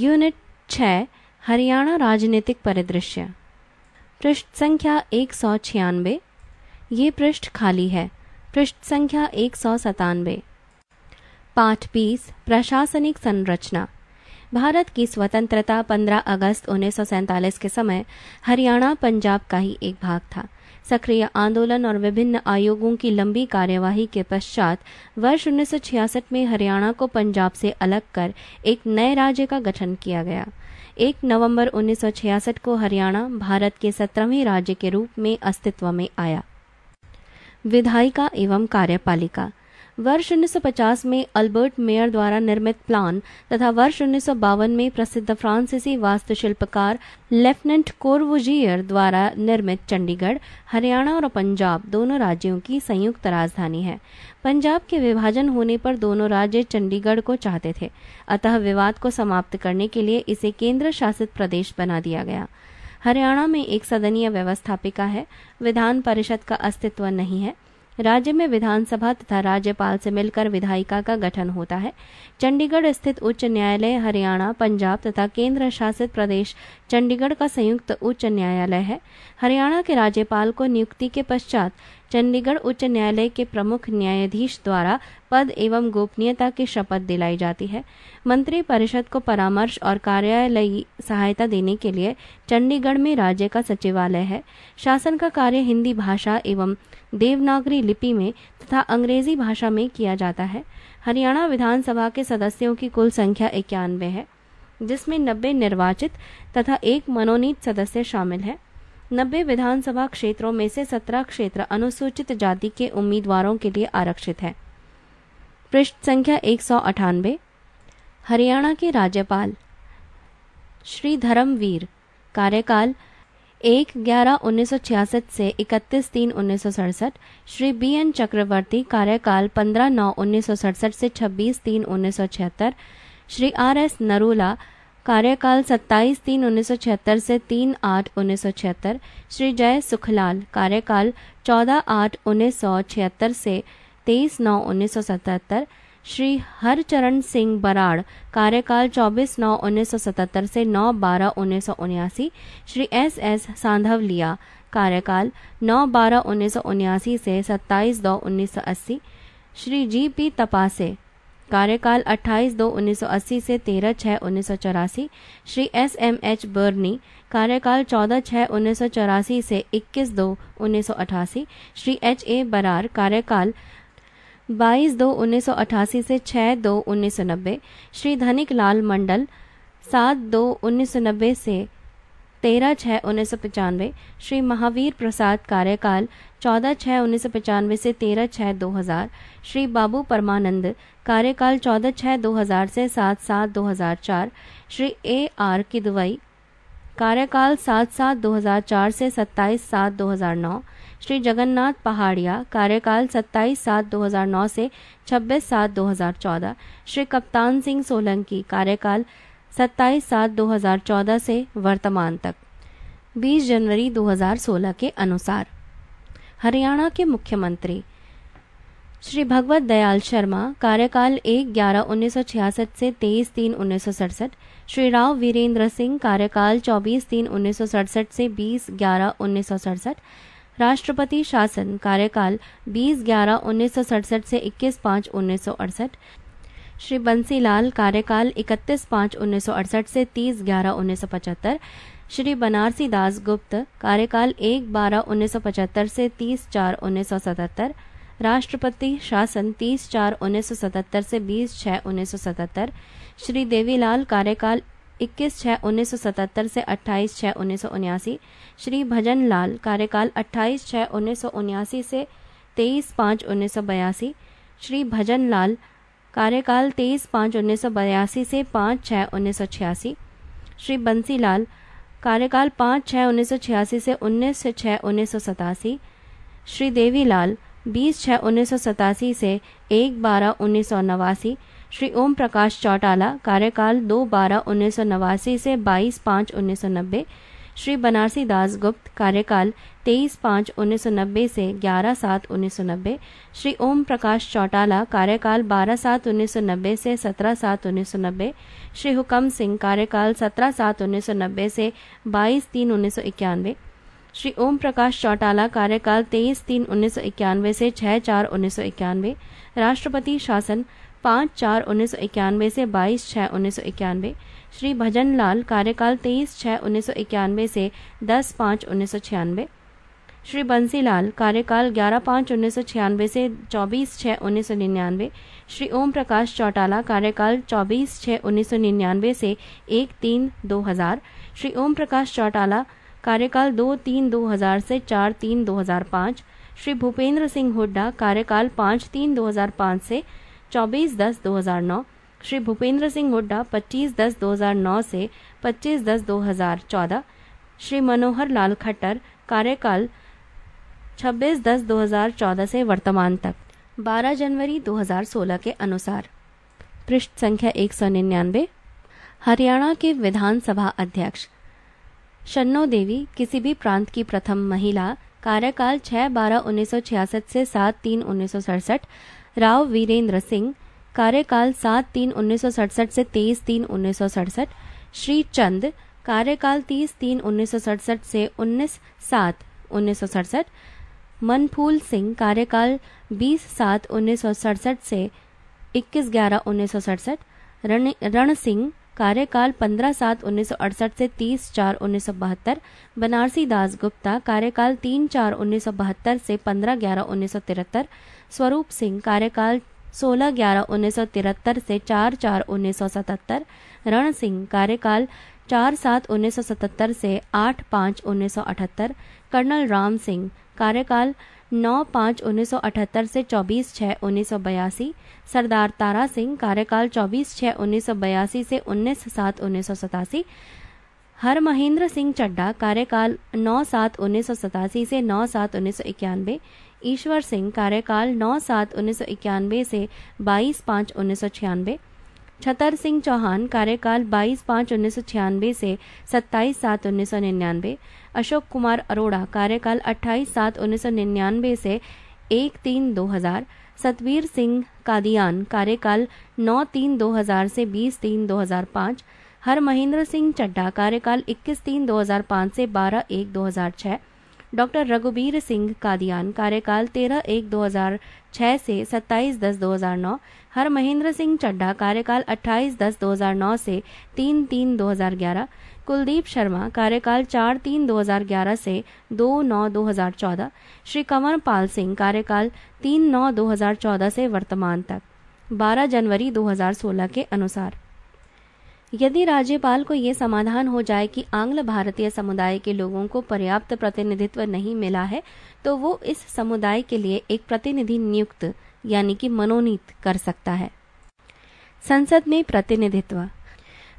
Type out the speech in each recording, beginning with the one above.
Unit छ हरियाणा राजनीतिक परिदृश्य पृष्ठ संख्या एक सौ छियानबे ये पृष्ठ खाली है पृष्ठ संख्या एक सौ सतानवे पाठ बीस प्रशासनिक संरचना भारत की स्वतंत्रता 15 अगस्त उन्नीस के समय हरियाणा पंजाब का ही एक भाग था सक्रिय आंदोलन और विभिन्न आयोगों की लंबी कार्यवाही के पश्चात वर्ष 1966 में हरियाणा को पंजाब से अलग कर एक नए राज्य का गठन किया गया एक नवंबर 1966 को हरियाणा भारत के सत्रहवें राज्य के रूप में अस्तित्व में आया विधायिका एवं कार्यपालिका वर्ष 1950 में अल्बर्ट मेयर द्वारा निर्मित प्लान तथा वर्ष उन्नीस में प्रसिद्ध फ्रांसीसी वास्तुशिल्पकार लेफ्टिनेंट कोरवुजियर द्वारा निर्मित चंडीगढ़ हरियाणा और पंजाब दोनों राज्यों की संयुक्त राजधानी है पंजाब के विभाजन होने पर दोनों राज्य चंडीगढ़ को चाहते थे अतः विवाद को समाप्त करने के लिए इसे केंद्र शासित प्रदेश बना दिया गया हरियाणा में एक सदनीय व्यवस्थापिका है विधान परिषद का अस्तित्व नहीं है राज्य में विधानसभा तथा राज्यपाल से मिलकर विधायिका का गठन होता है चंडीगढ़ स्थित उच्च न्यायालय हरियाणा पंजाब तथा केंद्र शासित प्रदेश चंडीगढ़ का संयुक्त उच्च न्यायालय है हरियाणा के राज्यपाल को नियुक्ति के पश्चात चंडीगढ़ उच्च न्यायालय के प्रमुख न्यायाधीश द्वारा पद एवं गोपनीयता की शपथ दिलाई जाती है मंत्री परिषद को परामर्श और कार्यालय सहायता देने के लिए चंडीगढ़ में राज्य का सचिवालय है शासन का कार्य हिंदी भाषा एवं देवनागरी लिपि में तथा अंग्रेजी भाषा में किया जाता है हरियाणा विधानसभा के सदस्यों की कुल संख्या इक्यानवे है जिसमें नब्बे निर्वाचित तथा एक मनोनीत सदस्य शामिल है नब्बे विधानसभा क्षेत्रों में से सत्रह क्षेत्र अनुसूचित जाति के उम्मीदवारों के लिए आरक्षित है पृष्ठ संख्या एक सौ अठानवे हरियाणा के राज्यपाल श्री धर्मवीर कार्यकाल एक ग्यारह उन्नीस सौ छियासठ से इकतीस तीन उन्नीस सौ सड़सठ श्री बी एन चक्रवर्ती कार्यकाल पंद्रह नौ उन्नीस सौ सड़सठ से छब्बीस तीन उन्नीस सौ छिहत्तर श्री आर एस नरूला कार्यकाल सत्ताईस तीन उन्नीस से तीन आठ उन्नीस श्री जय सुखलाल कार्यकाल चौदह आठ उन्नीस से तेईस नौ उन्नीस श्री हरचरण सिंह बराड़ कार्यकाल 24 नौ 1977 से 9 बारह उन्नीस श्री एस एस सांधवलिया कार्यकाल 9 बारह उन्नीस से 27 दो 1980 श्री जी पी तपासे कार्यकाल 28 दो 1980 से 13 छः उन्नीस Shri S M H Burney कार्यकाल 14 छः उन्नीस से 21 दो 1988 श्री एच ए बरार कार्यकाल बाईस दो उन्नीस सौ अठासी से छः दो उन्नीस सौ नब्बे श्री धनिक लाल मंडल सात दो उन्नीस सौ नब्बे से तेरह छः उन्नीस सौ पचानवे श्री महावीर प्रसाद कार्यकाल चौदह छः उन्नीस सौ पचानवे से तेरह छः दो हज़ार श्री बाबू परमानंद कार्यकाल चौदह छः दो हज़ार से सात सात दो हज़ार चार श्री ए आर किदवई कार्यकाल सात सात दो हज़ार चार से सत्ताईस सात दो हज़ार नौ श्री जगन्नाथ पहाड़िया कार्यकाल 27 सात 2009 से 26 सात 2014 श्री कप्तान सिंह सोलंकी कार्यकाल 27 सात 2014 से वर्तमान तक 20 जनवरी 2016 के अनुसार हरियाणा के मुख्यमंत्री श्री भगवत दयाल शर्मा कार्यकाल एक ग्यारह उन्नीस से तेईस तीन उन्नीस श्री राव वीरेंद्र सिंह कार्यकाल चौबीस तीन उन्नीस से बीस ग्यारह उन्नीस राष्ट्रपति शासन कार्यकाल 20 ग्यारह उन्नीस से 21 पाँच उन्नीस श्री बंसीलाल कार्यकाल 31 पाँच उन्नीस से 30 ग्यारह उन्नीस श्री बनारसी दास गुप्त कार्यकाल 1 बारह उन्नीस से 30 चार उन्नीस राष्ट्रपति शासन 30 चार उन्नीस से 20 छः उन्नीस श्री देवीलाल कार्यकाल इक्कीस छः उन्नीस सौ सतहत्तर से अट्ठाईस छः उन्नीस सौ उन्यासी श्री भजन लाल कार्यकाल अट्ठाईस छः उन्नीस सौ उन्यासी से तेईस पाँच उन्नीस सौ बयासी श्री भजन लाल कार्यकाल तेईस पाँच उन्नीस सौ बयासी से पाँच छः उन्नीस सौ छियासी श्री बंसी लाल कार्यकाल पाँच छः उन्नीस सौ छियासी से उन्नीस छः उन्नीस सौ सतासी श्री देवी लाल बीस छः उन्नीस सौ सतासी से एक बारह उन्नीस सौ नवासी श्री ओम प्रकाश चौटाला कार्यकाल दो बारह उन्नीस सौ नवासी से बाईस पाँच उन्नीस सौ नब्बे श्री बनारसी दास गुप्त कार्यकाल तेईस पाँच उन्नीस सौ नब्बे से ग्यारह सात उन्नीस सौ नब्बे श्री ओम प्रकाश चौटाला कार्यकाल बारह सात उन्नीस सौ नब्बे से सत्रह सात उन्नीस सौ नब्बे श्री हुकम सिंह कार्यकाल सत्रह सात उन्नीस सौ नब्बे से बाईस तीन उन्नीस सौ इक्यानवे श्री ओम प्रकाश चौटाला कार्यकाल तेईस तीन उन्नीस सौ इक्यानवे से छः चार उन्नीस सौ इक्यानवे राष्ट्रपति शासन पाँच चार उन्नीस सौ इक्यानवे से बाईस छः उन्नीस सौ इक्यानवे श्री भजन लाल कार्यकाल तेईस छः उन्नीस सौ इक्यानवे से दस पाँच उन्नीस सौ छियानवे श्री बंसी लाल कार्यकाल ग्यारह पाँच उन्नीस सौ छियानवे से चौबीस छः उन्नीस सौ निन्यानवे श्री ओम प्रकाश चौटाला कार्यकाल चौबीस छः उन्नीस सौ निन्यानवे से एक तीन दो हज़ार श्री ओम प्रकाश चौटाला कार्यकाल दो तीन दो हज़ार से चार तीन दो हज़ार पाँच श्री भूपेंद्र सिंह हुड्डा कार्यकाल पाँच तीन दो हज़ार पाँच से चौबीस दस दो हजार नौ श्री भूपेंद्र सिंह हुड्डा पच्चीस दस दो हजार नौ से पच्चीस दस दो हजार चौदह श्री मनोहर लाल खट्टर कार्यकाल छब्बीस दस दो हजार चौदह से वर्तमान तक बारह जनवरी दो हजार सोलह के अनुसार पृष्ठ संख्या एक सौ निन्यानवे हरियाणा के विधानसभा अध्यक्ष शन्नो देवी किसी भी प्रांत की प्रथम महिला कार्यकाल छह बारह उन्नीस सौ छियासठ से सात तीन उन्नीस सौ सड़सठ राव वीरेंद्र सिंह कार्यकाल सात तीन उन्नीस से तेईस तीन उन्नीस श्री चंद कार्यकाल तीस तीन उन्नीस से उन्नीस सात उन्नीस मनफूल सिंह कार्यकाल बीस सात उन्नीस से इक्कीस ग्यारह उन्नीस रण रण सिंह कार्यकाल 15 सात उन्नीस से 30 चार उन्नीस बनारसी दास गुप्ता कार्यकाल 3 चार उन्नीस से 15 ग्यारह उन्नीस स्वरूप सिंह कार्यकाल 16 ग्यारह उन्नीस से 4 चार उन्नीस रण सिंह कार्यकाल चार सात उन्नीस सौ सतहत्तर से आठ पाँच उन्नीस सौ अठहत्तर कर्नल राम सिंह कार्यकाल नौ पाँच उन्नीस सौ अठहत्तर से चौबीस छः उन्नीस सौ बयासी सरदार तारा सिंह कार्यकाल चौबीस छः उन्नीस सौ बयासी से उन्नीस सात उन्नीस सौ सतासी हर महेंद्र सिंह चड्डा कार्यकाल नौ सात उन्नीस सौ सतासी से नौ सात उन्नीस सौ ईश्वर सिंह कार्यकाल नौ सात उन्नीस सौ से बाईस पाँच उन्नीस सौ छियानवे छतर सिंह चौहान कार्यकाल 22 पाँच उन्नीस सौ से 27 सात उन्नीस सौ निन्यानबे अशोक कुमार अरोड़ा कार्यकाल 28 सात उन्नीस सौ से एक तीन दो हजार सतवीर सिंह कादियान कार्यकाल 9 तीन दो हजार से 20 तीन दो हजार पाँच हर महेंद्र सिंह चड्डा कार्यकाल 21 तीन दो हजार पाँच से 12 एक दो हजार छः डॉक्टर रघुबीर सिंह कादियान कार्यकाल 13 एक दो हजार छह से 27 दस दो हजार नौ हर महेंद्र सिंह चड्ढा कार्यकाल 28 दस 2009 से 3 तीन 2011 कुलदीप शर्मा कार्यकाल 4 तीन 2011 से 2 नौ 2014 श्री कंवर पाल सिंह कार्यकाल 3 नौ 2014 से वर्तमान तक 12 जनवरी 2016 के अनुसार यदि राज्यपाल को ये समाधान हो जाए कि आंग्ल भारतीय समुदाय के लोगों को पर्याप्त प्रतिनिधित्व नहीं मिला है तो वो इस समुदाय के लिए एक प्रतिनिधि नियुक्त यानी कि मनोनीत कर सकता है संसद में प्रतिनिधित्व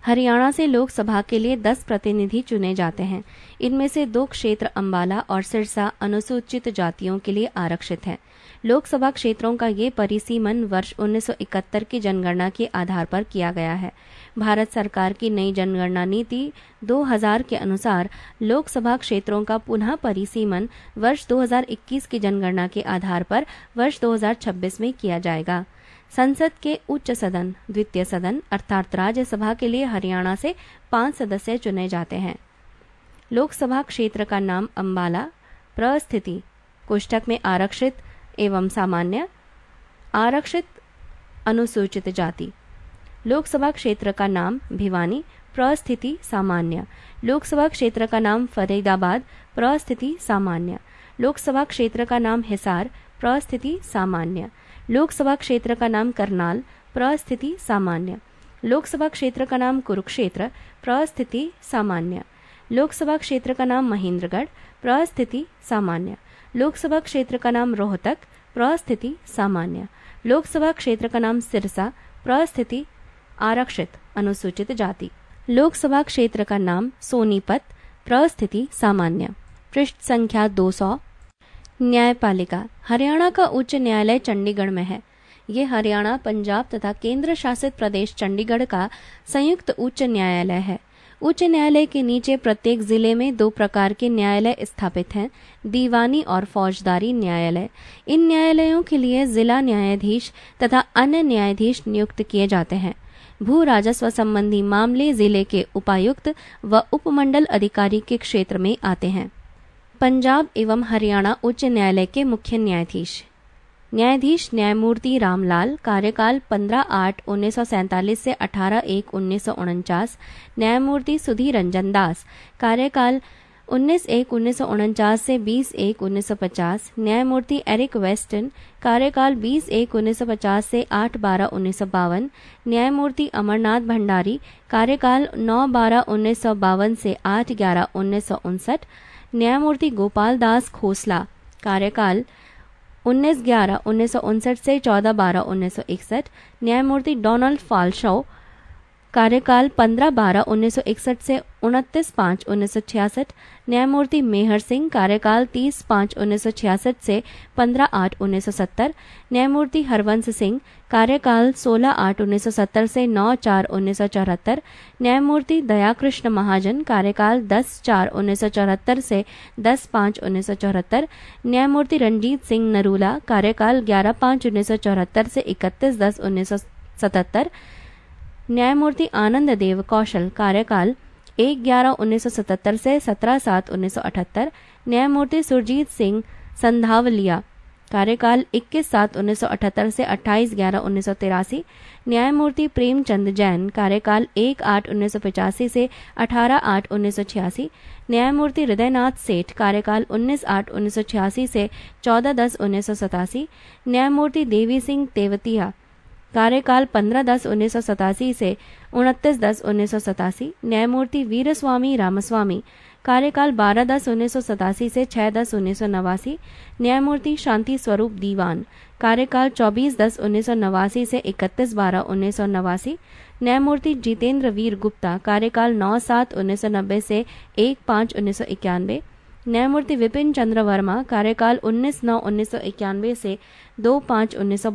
हरियाणा से लोकसभा के लिए 10 प्रतिनिधि चुने जाते हैं इनमें से दो क्षेत्र अंबाला और सिरसा अनुसूचित जातियों के लिए आरक्षित हैं लोकसभा क्षेत्रों का ये परिसीमन वर्ष 1971 की जनगणना के आधार पर किया गया है भारत सरकार की नई जनगणना नीति 2000 के अनुसार लोकसभा क्षेत्रों का पुनः परिसीमन वर्ष 2021 की जनगणना के आधार पर वर्ष 2026 में किया जाएगा संसद के उच्च सदन द्वितीय सदन अर्थात राज्यसभा के लिए हरियाणा से पांच सदस्य चुने जाते हैं लोकसभा क्षेत्र का नाम अम्बाला प्रस्थिति कोष्टक में आरक्षित एवं सामान्य आरक्षित अनुसूचित जाति लोकसभा क्षेत्र का नाम भिवानी प्रस्थिति सामान्य लोकसभा क्षेत्र का नाम फरीदाबाद प्रस्थिति सामान्य लोकसभा क्षेत्र का नाम हिसार प्रस्थिति सामान्य लोकसभा क्षेत्र का नाम करनाल प्रस्थिति सामान्य लोकसभा क्षेत्र का नाम कुरुक्षेत्र प्रस्थिति सामान्य लोकसभा क्षेत्र का नाम महेंद्रगढ़ प्रस्थिति सामान्य लोकसभा क्षेत्र का नाम रोहतक प्रस्थिति सामान्य लोकसभा क्षेत्र का नाम सिरसा प्रस्थिति आरक्षित अनुसूचित जाति लोकसभा क्षेत्र का नाम सोनीपत प्रस्थिति सामान्य पृष्ठ संख्या 200 न्यायपालिका हरियाणा का उच्च न्यायालय चंडीगढ़ में है ये हरियाणा पंजाब तथा केंद्र शासित प्रदेश चंडीगढ़ का संयुक्त उच्च न्यायालय है उच्च न्यायालय के नीचे प्रत्येक जिले में दो प्रकार के न्यायालय स्थापित हैं दीवानी और फौजदारी न्यायालय इन न्यायालयों के लिए जिला न्यायाधीश तथा अन्य न्यायाधीश नियुक्त किए जाते हैं भू राजस्व संबंधी मामले जिले के उपायुक्त व उपमंडल अधिकारी के क्षेत्र में आते हैं पंजाब एवं हरियाणा उच्च न्यायालय के मुख्य न्यायाधीश न्यायाधीश न्यायमूर्ति रामलाल कार्यकाल 15 आठ उन्नीस से 18 एक उन्नीस न्यायमूर्ति सुधीर रंजन दास कार्यकाल 19 एक उन्नीस से 20 एक उन्नीस न्यायमूर्ति एरिक वेस्टन कार्यकाल 20 एक उन्नीस से 8 बारह उन्नीस न्यायमूर्ति अमरनाथ भंडारी कार्यकाल 9 बारह उन्नीस से 8 ग्यारह उन्नीस न्यायमूर्ति गोपाल दास खोसला कार्यकाल उन्नीस ग्यारह उन्नीस से चौदह बारह उन्नीस न्यायमूर्ति डोनाल्ड फालशाओ कार्यकाल 15 बारह 1961 से उनतीस पाँच उन्नीस न्यायमूर्ति मेहर सिंह कार्यकाल 30 पाँच उन्नीस से 15 आठ 1970 न्यायमूर्ति हरवंश सिंह कार्यकाल 16 आठ 1970 से 9 चार उन्नीस न्यायमूर्ति दयाकृष्ण महाजन कार्यकाल 10 चार उन्नीस से 10 पाँच उन्नीस न्यायमूर्ति रंजीत सिंह नरूला कार्यकाल 11 पाँच उन्नीस से इकतीस दस उन्नीस न्यायमूर्ति आनंद देव कौशल कार्यकाल एक ग्यारह उन्नीस सौ सतहत्तर से सत्रह सात उन्नीस सौ अठहत्तर न्यायमूर्ति सुरजीत सिंह संधावलिया कार्यकाल 21 सात 1978 से 28 ग्यारह उन्नीस न्यायमूर्ति प्रेमचंद जैन कार्यकाल 1 आठ उन्नीस से 18 आठ उन्नीस न्यायमूर्ति हृदयनाथ सेठ कार्यकाल 19 आठ उन्नीस से 14 दस उन्नीस न्यायमूर्ति देवी सिंह तेवतिया कार्यकाल 15 दस उन्नीस से उनतीस दस उन्नीस न्यायमूर्ति वीर स्वामी रामस्वामी कार्यकाल 12 दस उन्नीस से 6 दस उन्नीस न्यायमूर्ति शांति स्वरूप दीवान कार्यकाल 24 दस उन्नीस से 31 बारह उन्नीस न्यायमूर्ति जितेंद्र वीर गुप्ता कार्यकाल 9 सात उन्नीस से 1 पाँच उन्नीस न्यायमूर्ति विपिन चंद्र वर्मा कार्यकाल 19 नौ उन्नीस से 2 पाँच उन्नीस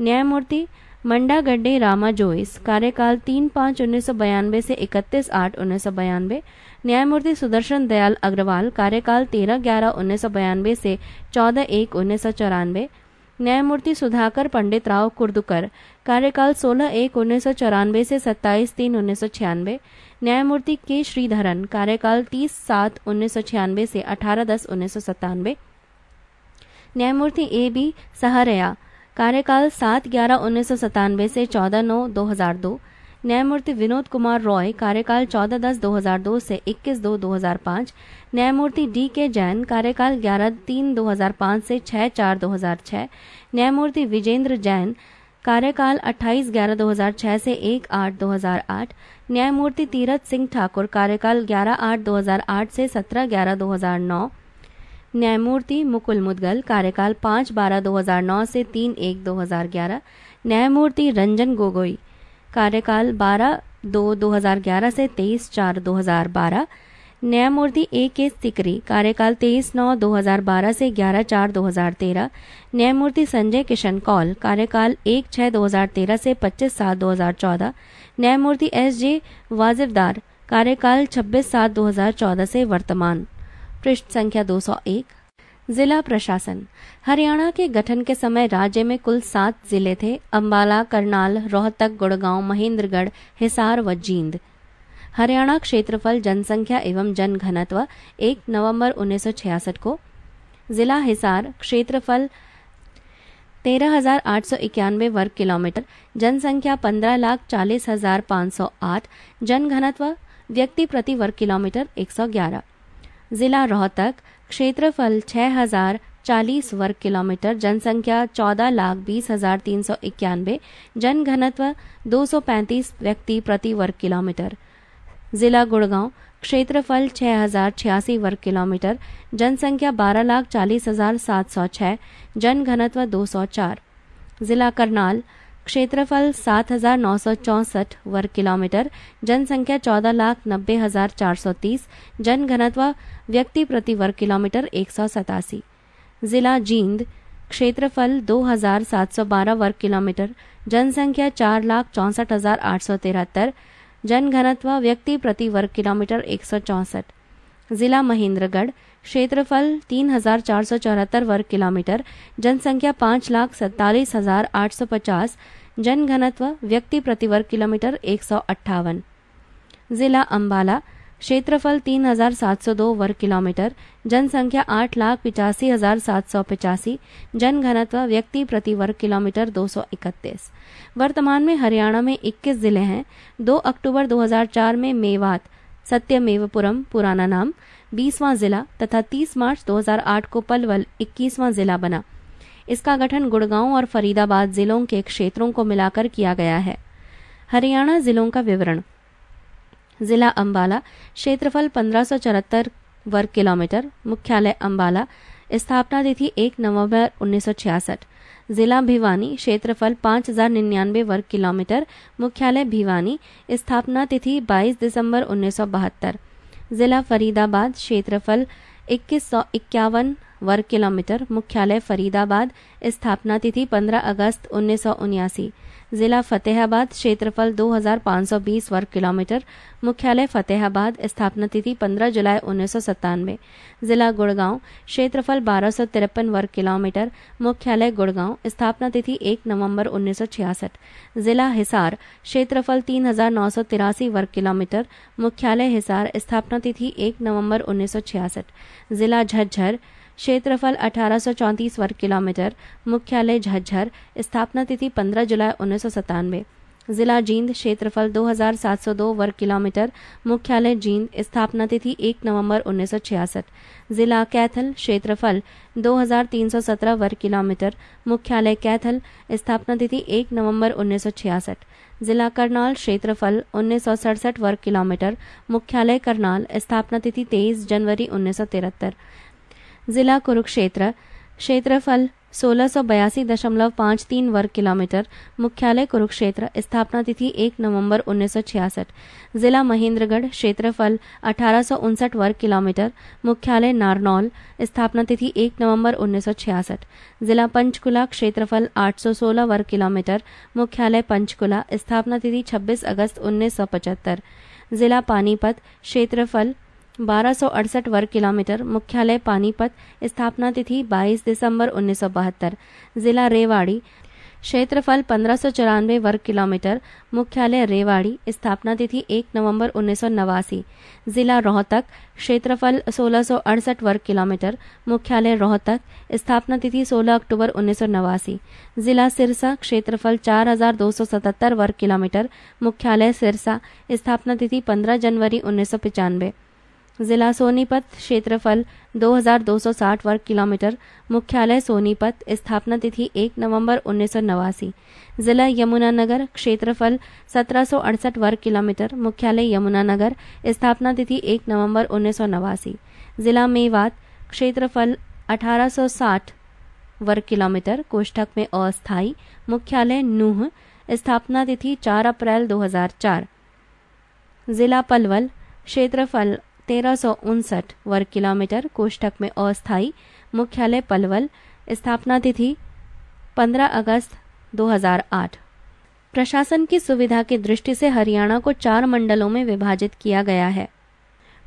न्यायमूर्ति मंडा गड्डे रामा जोइस कार्यकाल तीन पांच उन्नीस सौ बयानबे से इकतीस आठ उन्नीस सौ बयानवे न्यायमूर्ति सुदर्शन दयाल अग्रवाल कार्यकाल तेरह ग्यारह उन्नीस सौ बयानबे से चौदह एक उन्नीस सौ चौरानवे न्यायमूर्ति सुधाकर पंडित राव कुर्दुकर कार्यकाल सोलह एक उन्नीस सौ चौरानवे से सत्ताईस तीन उन्नीस सौ छियानवे न्यायमूर्ति के श्रीधरन कार्यकाल तीस सात उन्नीस सौ छियानवे से अठारह दस उन्नीस सौ सत्तानवे न्यायमूर्ति ए बी सहारया कार्यकाल सात ग्यारह उन्नीस सौ सतानवे से चौदह नौ दो हजार दो न्यायमूर्ति विनोद कुमार रॉय कार्यकाल 14 दस 2002 से 21 दो 2005 न्यायमूर्ति डी के जैन कार्यकाल 11 तीन 2005 से 6 चार 2006 न्यायमूर्ति विजेंद्र जैन कार्यकाल 28 ग्यारह 2006 से 1 आठ 2008 न्यायमूर्ति तीरथ सिंह ठाकुर कार्यकाल 11 आठ 2008 से 17 ग्यारह 2009 न्यायमूर्ति मुकुल मुदगल कार्यकाल पाँच बारह 2009 से तीन एक 2011 न्यायमूर्ति रंजन गोगोई कार्यकाल बारह दो 2011 से तेईस चार 2012 न्यायमूर्ति ए के सिकरी कार्यकाल तेईस नौ 2012 से ग्यारह चार 2013 न्यायमूर्ति संजय किशन कौल कार्यकाल एक छः 2013 से पच्चीस सात 2014 न्यायमूर्ति एस जे वाजिबदार कार्यकाल छब्बीस सात 2014 से वर्तमान पृष्ठ संख्या 201 जिला प्रशासन हरियाणा के गठन के समय राज्य में कुल सात जिले थे अंबाला करनाल रोहतक गुड़गांव महेंद्रगढ़ हिसार व जींद हरियाणा क्षेत्रफल जनसंख्या एवं जन घनत्व एक नवंबर 1966 को जिला हिसार क्षेत्रफल तेरह हजार आठ सौ इक्यानवे वर्ग किलोमीटर जनसंख्या पंद्रह लाख चालीस हजार पाँच सौ आठ जनघनत्व व्यक्ति प्रति वर्ग किलोमीटर एक सौ ग्यारह जिला रोहतक क्षेत्रफल 6040 वर्ग किलोमीटर जनसंख्या चौदह लाख बीस हजार तीन सौ इक्यानवे जन घनत्व दो सौ पैंतीस व्यक्ति प्रति वर्ग किलोमीटर जिला गुड़गांव क्षेत्रफल छः हजार छियासी वर्ग किलोमीटर जनसंख्या बारह लाख चालीस हजार सात सौ छः जन घनत्व दो सौ चार जिला करनाल क्षेत्रफल सात हजार नौ सौ चौसठ वर्ग किलोमीटर जनसंख्या चौदह लाख नब्बे हजार चार सौ तीस जन घनत्व व्यक्ति प्रति वर्ग किलोमीटर एक सौ सतासी जिला जींद क्षेत्रफल दो हजार सात सौ बारह वर्ग किलोमीटर जनसंख्या चार लाख चौसठ हजार आठ सौ तिहत्तर जन घनत्व व्यक्ति प्रति वर्ग किलोमीटर एक सौ चौसठ जिला महेंद्रगढ़ क्षेत्रफल तीन हजार चार सौ चौहत्तर वर्ग किलोमीटर जनसंख्या पांच लाख सैतालीस हजार आठ सौ पचास जन घनत्व व्यक्ति प्रति वर्ग किलोमीटर एक सौ अट्ठावन जिला अम्बाला क्षेत्रफल तीन हजार सात सौ दो वर्ग किलोमीटर जनसंख्या आठ लाख पिचासी हजार सात सौ पिचासी जन घनत्व व्यक्ति प्रति वर्ग किलोमीटर दो सौ इकतीस वर्तमान में हरियाणा में इक्कीस जिले हैं दो अक्टूबर दो हजार चार में मेवात सत्यमेवपुरम पुराना नाम बीसवां जिला तथा 30 मार्च 2008 को पलवल 21वां जिला बना इसका गठन गुड़गांव और फरीदाबाद जिलों के क्षेत्रों को मिलाकर किया गया है हरियाणा जिलों का विवरण जिला अंबाला क्षेत्रफल पंद्रह वर्ग किलोमीटर मुख्यालय अंबाला स्थापना तिथि 1 नवंबर 1966 जिला भिवानी क्षेत्रफल हजार निन्यानवे वर्ग किलोमीटर मुख्यालय भिवानी स्थापना तिथि 22 दिसंबर बहत्तर ज़िला फरीदाबाद क्षेत्रफल इक्कीस सौ इक्यावन वर्ग किलोमीटर मुख्यालय फरीदाबाद स्थापना तिथि 15 अगस्त उन्नीस ज़िला फतेहाबाद क्षेत्रफल 2520 वर्ग किलोमीटर मुख्यालय फतेहाबाद स्थापना तिथि 15 जुलाई उन्नीस ज़िला गुड़गांव क्षेत्रफल बारह वर्ग किलोमीटर मुख्यालय गुड़गांव स्थापना तिथि 1 नवंबर उन्नीस ज़िला हिसार क्षेत्रफल तीन वर्ग किलोमीटर मुख्यालय हिसार स्थापना तिथि 1 नवंबर उन्नीस ज़िला झज्जर क्षेत्रफल अठारह वर्ग किलोमीटर मुख्यालय झज्झर स्थापना तिथि 15 जुलाई उन्नीस जिला जींद क्षेत्रफल 2702 वर्ग किलोमीटर मुख्यालय जींद स्थापना तिथि 1 नवंबर 1966 जिला कैथल क्षेत्रफल 2317 वर्ग किलोमीटर मुख्यालय कैथल स्थापना तिथि 1 नवंबर 1966 जिला करनाल क्षेत्रफल उन्नीस वर्ग किलोमीटर मुख्यालय करनाल स्थापना तिथि 23 जनवरी उन्नीस ज़िला कुरुक्षेत्र क्षेत्रफल सोलह वर्ग किलोमीटर मुख्यालय कुरुक्षेत्र स्थापना तिथि 1 नवंबर 1966 जिला महेंद्रगढ़ क्षेत्रफल अठारह वर्ग किलोमीटर मुख्यालय नारनौल स्थापना तिथि 1 नवंबर 1966 जिला पंचकुला क्षेत्रफल 816 वर्ग किलोमीटर मुख्यालय पंचकुला स्थापना तिथि 26 अगस्त 1975 जिला पानीपत क्षेत्रफल 1268 वर्ग किलोमीटर मुख्यालय पानीपत स्थापना तिथि 22 दिसंबर उन्नीस जिला रेवाड़ी क्षेत्रफल पंद्रह वर्ग किलोमीटर मुख्यालय रेवाड़ी स्थापना तिथि 1 नवंबर उन्नीस जिला रोहतक क्षेत्रफल 1668 वर्ग किलोमीटर मुख्यालय रोहतक स्थापना तिथि 16 अक्टूबर उन्नीस जिला सिरसा क्षेत्रफल 4277 वर्ग किलोमीटर मुख्यालय सिरसा स्थापना तिथि 15 जनवरी उन्नीस जिला सोनीपत क्षेत्रफल 2260 वर्ग किलोमीटर मुख्यालय सोनीपत स्थापना तिथि 1 नवंबर उन्नीस जिला यमुनानगर क्षेत्रफल 1768 वर्ग किलोमीटर मुख्यालय यमुनानगर स्थापना तिथि 1 नवंबर उन्नीस जिला मेवात क्षेत्रफल 1860 वर्ग किलोमीटर कोष्ठक में अस्थायी मुख्यालय नूह स्थापना तिथि 4 अप्रैल 2004 जिला पलवल क्षेत्रफल तेरह वर्ग किलोमीटर कोष्टक में अस्थायी मुख्यालय पलवल स्थापना तिथि 15 अगस्त 2008 प्रशासन की सुविधा की दृष्टि से हरियाणा को चार मंडलों में विभाजित किया गया है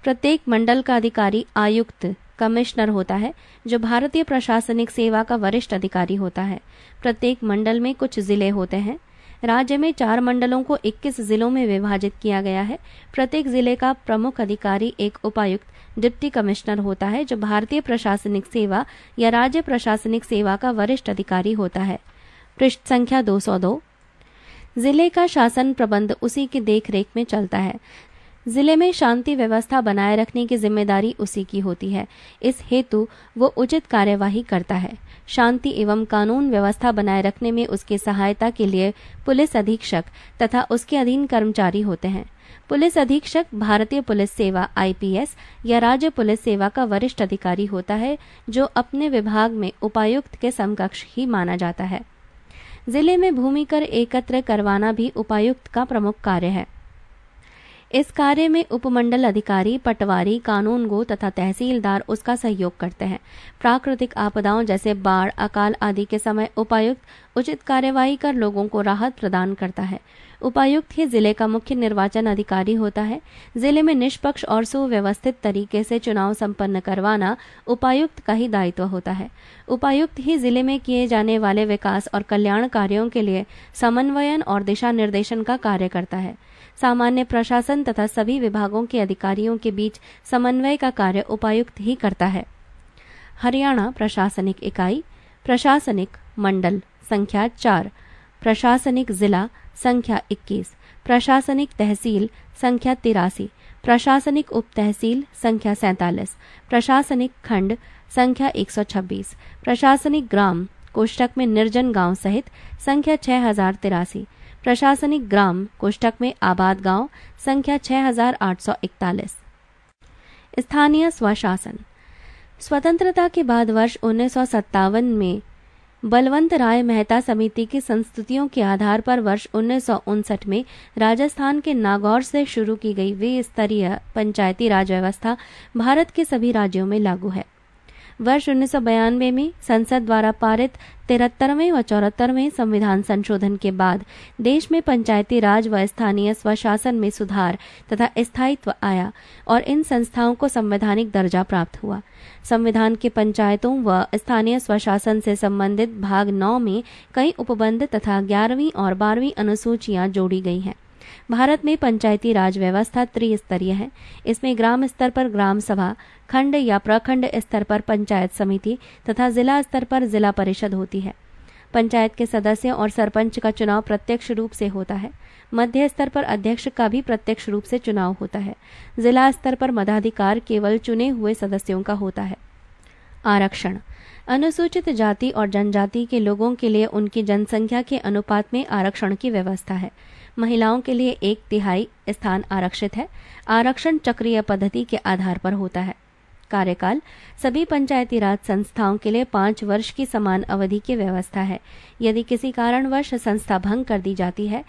प्रत्येक मंडल का अधिकारी आयुक्त कमिश्नर होता है जो भारतीय प्रशासनिक सेवा का वरिष्ठ अधिकारी होता है प्रत्येक मंडल में कुछ जिले होते हैं राज्य में चार मंडलों को 21 जिलों में विभाजित किया गया है प्रत्येक जिले का प्रमुख अधिकारी एक उपायुक्त डिप्टी कमिश्नर होता है जो भारतीय प्रशासनिक सेवा या राज्य प्रशासनिक सेवा का वरिष्ठ अधिकारी होता है पृष्ठ संख्या 202 जिले का शासन प्रबंध उसी की देखरेख में चलता है जिले में शांति व्यवस्था बनाए रखने की जिम्मेदारी उसी की होती है इस हेतु वो उचित कार्यवाही करता है शांति एवं कानून व्यवस्था बनाए रखने में उसकी सहायता के लिए पुलिस अधीक्षक तथा उसके अधीन कर्मचारी होते हैं पुलिस अधीक्षक भारतीय पुलिस सेवा आईपीएस या राज्य पुलिस सेवा का वरिष्ठ अधिकारी होता है जो अपने विभाग में उपायुक्त के समकक्ष ही माना जाता है जिले में भूमि कर एकत्र करवाना भी उपायुक्त का प्रमुख कार्य है इस कार्य में उपमंडल अधिकारी पटवारी कानून गो तथा तहसीलदार उसका सहयोग करते हैं प्राकृतिक आपदाओं जैसे बाढ़ अकाल आदि के समय उपायुक्त उचित कार्यवाही कर लोगों को राहत प्रदान करता है उपायुक्त ही जिले का मुख्य निर्वाचन अधिकारी होता है जिले में निष्पक्ष और सुव्यवस्थित तरीके से चुनाव संपन्न करवाना उपायुक्त का ही दायित्व होता है उपायुक्त ही जिले में किए जाने वाले विकास और कल्याण कार्यों के लिए समन्वयन और दिशा निर्देशन का कार्य करता है सामान्य प्रशासन तथा सभी विभागों के अधिकारियों के बीच समन्वय का कार्य उपायुक्त ही करता है हरियाणा प्रशासनिक इकाई प्रशासनिक मंडल संख्या चार प्रशासनिक जिला संख्या इक्कीस प्रशासनिक तहसील संख्या तिरासी प्रशासनिक उप तहसील संख्या सैतालीस प्रशासनिक खंड संख्या 126 प्रशासनिक ग्राम कोष्टक में निर्जन गांव सहित संख्या छह हजार तिरासी प्रशासनिक ग्राम कोष्टक में आबाद गांव संख्या 6841 स्थानीय स्वशासन स्वतंत्रता के बाद वर्ष उन्नीस में बलवंत राय मेहता समिति की संस्तुतियों के आधार पर वर्ष उन्नीस में राजस्थान के नागौर से शुरू की गई वे स्तरीय पंचायती राज व्यवस्था भारत के सभी राज्यों में लागू है वर्ष उन्नीस में संसद द्वारा पारित तिहत्तरवें व चौहत्तरवें संविधान संशोधन के बाद देश में पंचायती राज व स्थानीय स्वशासन में सुधार तथा स्थायित्व आया और इन संस्थाओं को संवैधानिक दर्जा प्राप्त हुआ संविधान के पंचायतों व स्थानीय स्वशासन से संबंधित भाग नौ में कई उपबंध तथा ग्यारहवीं और बारहवीं अनुसूचियां जोड़ी गई हैं भारत में पंचायती राज व्यवस्था त्रिस्तरीय है इसमें ग्राम स्तर पर ग्राम सभा खंड या प्रखंड स्तर पर पंचायत समिति तथा जिला स्तर पर जिला परिषद होती है पंचायत के सदस्य और सरपंच का चुनाव प्रत्यक्ष रूप से होता है मध्य स्तर पर अध्यक्ष का भी प्रत्यक्ष रूप से चुनाव होता है जिला स्तर पर मताधिकार केवल चुने हुए सदस्यों का होता है आरक्षण अनुसूचित जाति और जनजाति के लोगों के लिए उनकी जनसंख्या के अनुपात में आरक्षण की व्यवस्था है महिलाओं के लिए एक तिहाई स्थान आरक्षित है आरक्षण चक्रीय पद्धति के आधार पर होता है कार्यकाल सभी पंचायती राज संस्थाओं के लिए पांच वर्ष की समान अवधि की व्यवस्था है यदि किसी कारणवश संस्था भंग कर दी जाती है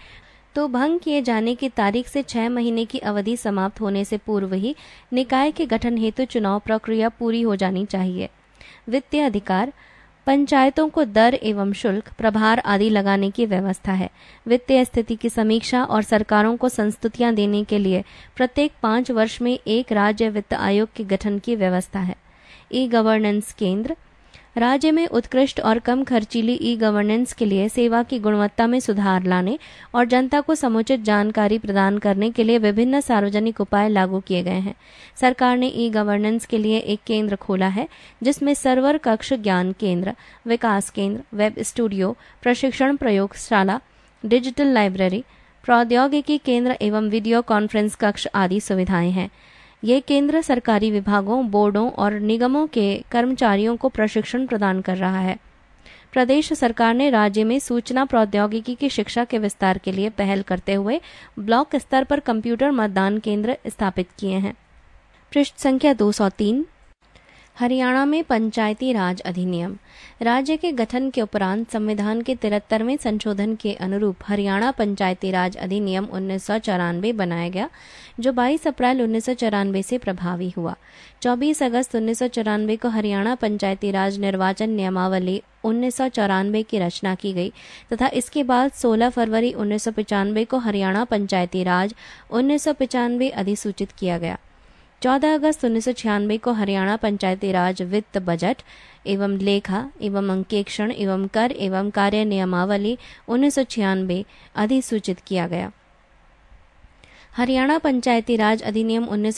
तो भंग किए जाने की तारीख से छह महीने की अवधि समाप्त होने से पूर्व ही निकाय के गठन हेतु चुनाव प्रक्रिया पूरी हो जानी चाहिए वित्तीय अधिकार पंचायतों को दर एवं शुल्क प्रभार आदि लगाने की व्यवस्था है वित्तीय स्थिति की समीक्षा और सरकारों को संस्तुतियां देने के लिए प्रत्येक पांच वर्ष में एक राज्य वित्त आयोग के गठन की व्यवस्था है ई गवर्नेंस केंद्र राज्य में उत्कृष्ट और कम खर्चीली ई गवर्नेंस के लिए सेवा की गुणवत्ता में सुधार लाने और जनता को समुचित जानकारी प्रदान करने के लिए विभिन्न सार्वजनिक उपाय लागू किए गए हैं सरकार ने ई गवर्नेंस के लिए एक केंद्र खोला है जिसमें सर्वर कक्ष ज्ञान केंद्र विकास केंद्र वेब स्टूडियो प्रशिक्षण प्रयोगशाला डिजिटल लाइब्रेरी प्रौद्योगिकी केंद्र एवं वीडियो कॉन्फ्रेंस कक्ष आदि सुविधाएं हैं ये केंद्र सरकारी विभागों बोर्डों और निगमों के कर्मचारियों को प्रशिक्षण प्रदान कर रहा है प्रदेश सरकार ने राज्य में सूचना प्रौद्योगिकी की शिक्षा के विस्तार के लिए पहल करते हुए ब्लॉक स्तर पर कंप्यूटर मतदान केंद्र स्थापित किए हैं पृष्ठ संख्या 203 हरियाणा में पंचायती राज अधिनियम राज्य के गठन के उपरांत संविधान के तिरहत्तरवें संशोधन के अनुरूप हरियाणा पंचायती राज अधिनियम उन्नीस बनाया गया जो 22 अप्रैल उन्नीस से प्रभावी हुआ 24 अगस्त उन्नीस को हरियाणा पंचायती राज निर्वाचन नियमावली उन्नीस की रचना की गई तथा इसके बाद 16 फरवरी उन्नीस को हरियाणा पंचायती राज उन्नीस अधिसूचित किया गया 14 अगस्त उन्नीस को हरियाणा पंचायती राज वित्त बजट एवं लेखा एवं अंकेक्षण एवं कर एवं कार्य नियमावली उन्नीस अधिसूचित किया गया हरियाणा पंचायती राज अधिनियम उन्नीस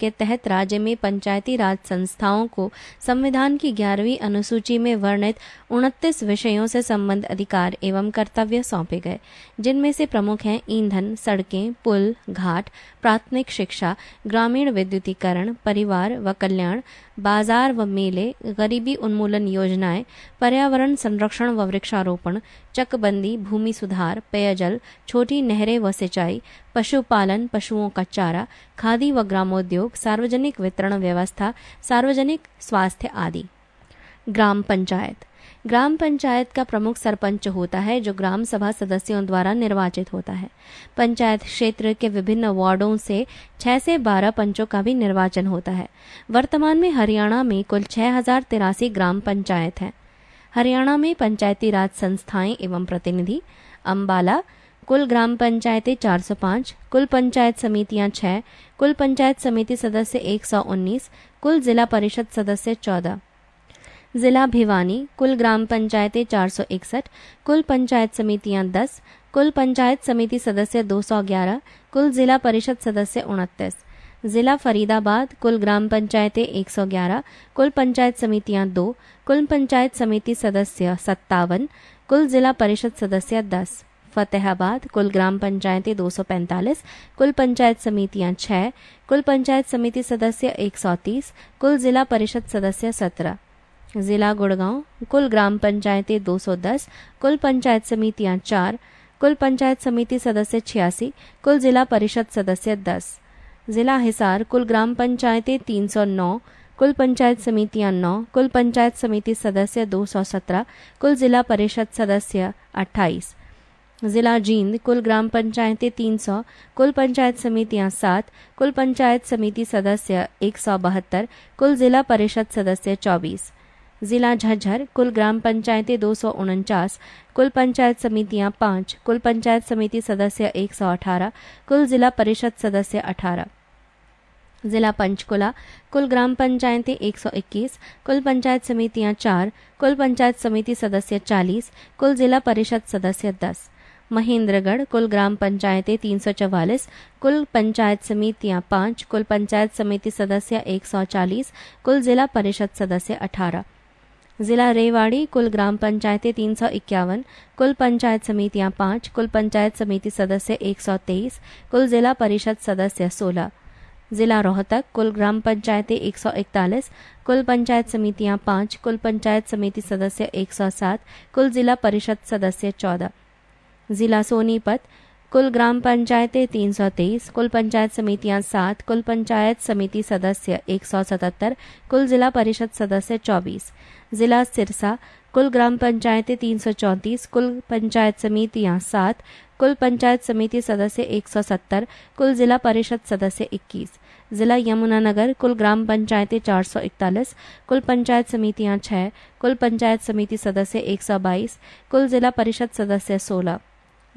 के तहत राज्य में पंचायती राज संस्थाओं को संविधान की ग्यारहवीं अनुसूची में वर्णित उनतीस विषयों से संबंध अधिकार एवं कर्तव्य सौंपे गए जिनमें से प्रमुख हैं ईंधन सड़कें पुल घाट प्राथमिक शिक्षा ग्रामीण विद्युतीकरण परिवार व कल्याण बाजार व मेले गरीबी उन्मूलन योजनाएं पर्यावरण संरक्षण व वृक्षारोपण चकबंदी भूमि सुधार पेयजल छोटी नहरें व सिंचाई पशुपालन पशुओं का चारा खादी व ग्रामोद्योग सार्वजनिक वितरण व्यवस्था सार्वजनिक स्वास्थ्य आदि ग्राम पंचायत ग्राम पंचायत का प्रमुख सरपंच होता है जो ग्राम सभा सदस्यों द्वारा निर्वाचित होता है पंचायत क्षेत्र के विभिन्न वार्डो से छह से बारह पंचों का भी निर्वाचन होता है वर्तमान में हरियाणा में कुल छह ग्राम पंचायत है हरियाणा में पंचायती राज संस्थाएं एवं प्रतिनिधि अम्बाला कुल ग्राम पंचायतें 405, कुल पंचायत समितियां 6, कुल पंचायत समिति सदस्य 119, कुल जिला परिषद सदस्य ज़िला भिवानी कुल ग्राम पंचायतें चार कुल पंचायत समितियां 10 कुल पंचायत समिति सदस्य 211 कुल जिला परिषद सदस्य उनतीस जिला फरीदाबाद कुल ग्राम पंचायतें 111 कुल पंचायत समितियां 2 कुल पंचायत समिति सदस्य सत्तावन कुल जिला परिषद सदस्य 10 फतेहाबाद कुल ग्राम पंचायतें 245 कुल पंचायत समितियां 6 कुल पंचायत समिति सदस्य 130 कुल जिला परिषद सदस्य ज़िला गुड़गांव कुल ग्राम पंचायतें 210 कुल पंचायत समितियां चार कुल पंचायत समिति सदस्य छियासी कुल जिला परिषद सदस्य दस जिला हिसार कुल ग्राम पंचायतें 309 कुल पंचायत समितियां नौ कुल पंचायत समिति सदस्य 217 कुल जिला परिषद सदस्य 28 जिला जींद कुल ग्राम पंचायतें तीन सौ कुल पंचायत समितियां सात कुल पंचायत समिति सदस्य एक सौ बहत्तर कुल जिला परिषद सदस्य चौबीस जिला झज्जर कुल ग्राम पंचायतें दो कुल पंचायत समितियां पांच कुल पंचायत समिति सदस्य 118 कुल जिला परिषद सदस्य 18 जिला पंचकुला कुल ग्राम पंचायतें 121, कुल पंचायत समितियां चार कुल पंचायत समिति सदस्य 40, कुल जिला परिषद सदस्य 10, महेंद्रगढ़ कुल ग्राम पंचायतें 344, कुल पंचायत समितियां पांच कुल पंचायत समिति सदस्य 140, कुल जिला परिषद सदस्य अठारह जिला रेवाड़ी कुल ग्राम पंचायतें तीन सौ इक्यावन कुल पंचायत समितियां पांच कुल पंचायत समिति सदस्य एक सौ तेईस कुल जिला परिषद सदस्य सोलह जिला रोहतक कुल ग्राम पंचायतें एक सौ इकतालीस कुल पंचायत समितियां पांच कुल पंचायत समिति सदस्य एक सौ सात कुल जिला परिषद सदस्य चौदह जिला सोनीपत कुल ग्राम पंचायतें 323, कुल पंचायत समितियां सात कुल पंचायत समिति सदस्य 177, कुल जिला परिषद सदस्य 24, जिला सिरसा कुल ग्राम पंचायतें 334, कुल पंचायत समितियां सात कुल पंचायत समिति सदस्य 170, कुल जिला परिषद सदस्य 21, जिला यमुनानगर कुल ग्राम पंचायतें 441, कुल पंचायत समितियां 6, कुल पंचायत समिति सदस्य 122, कुल जिला परिषद सदस्य 16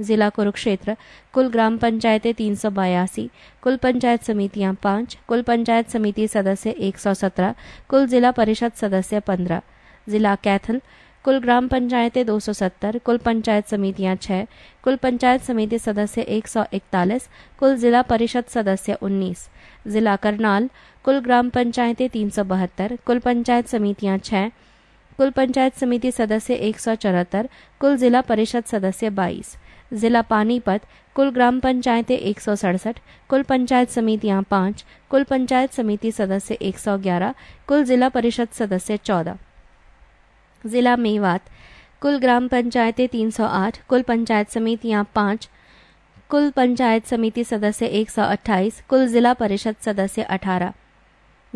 जिला कुरुक्षेत्र कुल ग्राम पंचायतें तीन सौ बयासी कुल पंचायत समितियां पांच कुल पंचायत समिति सदस्य एक सौ सत्रह कुल जिला परिषद सदस्य पंद्रह जिला कैथल कुल ग्राम पंचायतें दो सौ सत्तर कुल पंचायत समितियां छह कुल पंचायत समिति सदस्य एक सौ इकतालीस कुल जिला परिषद सदस्य उन्नीस जिला करनाल कुल ग्राम पंचायतें तीन सौ बहत्तर कुल पंचायत समितियां छह कुल पंचायत समिति सदस्य एक सौ चौहत्तर कुल जिला परिषद सदस्य बाईस ज़िला पानीपत कुल ग्राम पंचायतें एक सौ सड़सठ कुल पंचायत समितियां पांच कुल पंचायत समिति सदस्य एक सौ ग्यारह कुल जिला परिषद सदस्य चौदह जिला मेवात कुल ग्राम पंचायतें तीन सौ आठ कुल पंचायत समितियां पांच कुल पंचायत समिति सदस्य एक सौ अट्ठाईस कुल जिला परिषद सदस्य अठारह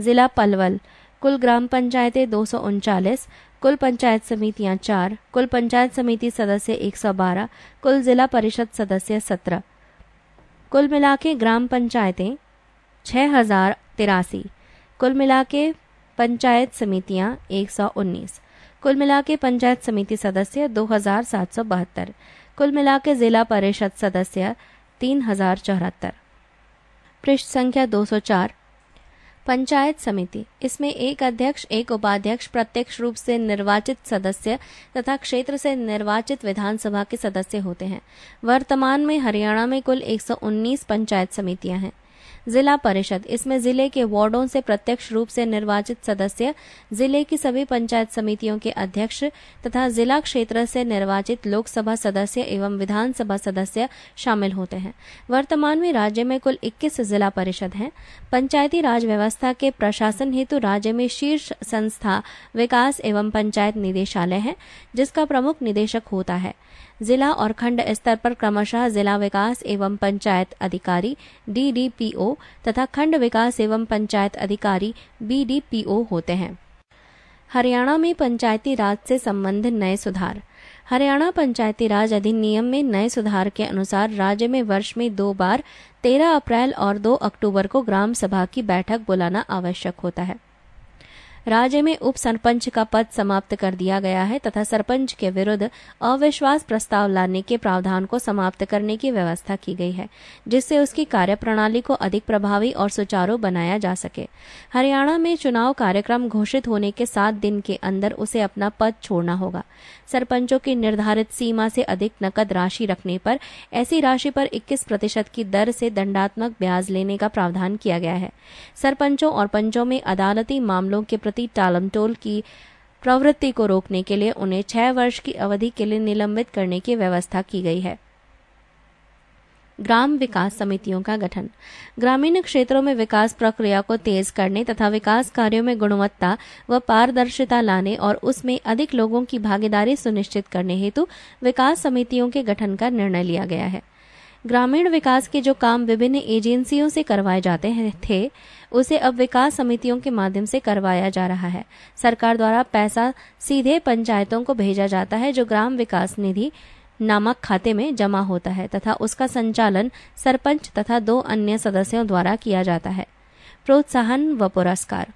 जिला पलवल कुल ग्राम पंचायतें दो सौ उनचालीस कुल पंचायत समितियां चार कुल पंचायत समिति सदस्य 112 कुल जिला परिषद सदस्य 17 कुल मिला के ग्राम पंचायतें छ हजार तिरासी कुल मिला के पंचायत समितियाँ 119 कुल मिला के पंचायत समिति सदस्य दो हजार सात सौ बहत्तर कुल मिला के जिला परिषद सदस्य तीन हजार चौहत्तर पृष्ठ संख्या दो सौ चार पंचायत समिति इसमें एक अध्यक्ष एक उपाध्यक्ष प्रत्यक्ष रूप से निर्वाचित सदस्य तथा क्षेत्र से निर्वाचित विधानसभा के सदस्य होते हैं वर्तमान में हरियाणा में कुल 119 पंचायत समितियां हैं जिला परिषद इसमें जिले के वार्डों से प्रत्यक्ष रूप से निर्वाचित सदस्य जिले की सभी पंचायत समितियों के अध्यक्ष तथा जिला क्षेत्र से निर्वाचित लोकसभा सदस्य एवं विधानसभा सदस्य शामिल होते हैं वर्तमान में राज्य में कुल 21 जिला परिषद हैं पंचायती राज व्यवस्था के प्रशासन हेतु राज्य में शीर्ष संस्था विकास एवं पंचायत निदेशालय है जिसका प्रमुख निदेशक होता है जिला और खंड स्तर पर क्रमशः जिला विकास एवं पंचायत अधिकारी डीडीपीओ तथा खंड विकास एवं पंचायत अधिकारी बीडीपीओ होते हैं हरियाणा में पंचायती राज से संबंध नए सुधार हरियाणा पंचायती राज अधिनियम में नए सुधार के अनुसार राज्य में वर्ष में दो बार 13 अप्रैल और 2 अक्टूबर को ग्राम सभा की बैठक बुलाना आवश्यक होता है राज्य में उप सरपंच का पद समाप्त कर दिया गया है तथा सरपंच के विरुद्ध अविश्वास प्रस्ताव लाने के प्रावधान को समाप्त करने की व्यवस्था की गई है जिससे उसकी कार्यप्रणाली को अधिक प्रभावी और सुचारू बनाया जा सके हरियाणा में चुनाव कार्यक्रम घोषित होने के सात दिन के अंदर उसे अपना पद छोड़ना होगा सरपंचों की निर्धारित सीमा से अधिक नकद राशि रखने पर ऐसी राशि पर 21 प्रतिशत की दर से दंडात्मक ब्याज लेने का प्रावधान किया गया है सरपंचों और पंचों में अदालती मामलों के प्रति प्रति टालमटोल की प्रवृत्ति को रोकने के लिए उन्हें छह वर्ष की अवधि के लिए निलंबित करने की व्यवस्था की गई है ग्राम विकास समितियों का गठन ग्रामीण क्षेत्रों में विकास प्रक्रिया को तेज करने तथा विकास कार्यों में गुणवत्ता व पारदर्शिता लाने और उसमें अधिक लोगों की भागीदारी सुनिश्चित करने हेतु विकास समितियों के गठन का निर्णय लिया गया है ग्रामीण विकास के जो काम विभिन्न एजेंसियों से करवाए जाते हैं थे उसे अब विकास समितियों के माध्यम से करवाया जा रहा है सरकार द्वारा पैसा सीधे पंचायतों को भेजा जाता है जो ग्राम विकास निधि नामक खाते में जमा होता है तथा उसका संचालन सरपंच तथा दो अन्य सदस्यों द्वारा किया जाता है प्रोत्साहन व पुरस्कार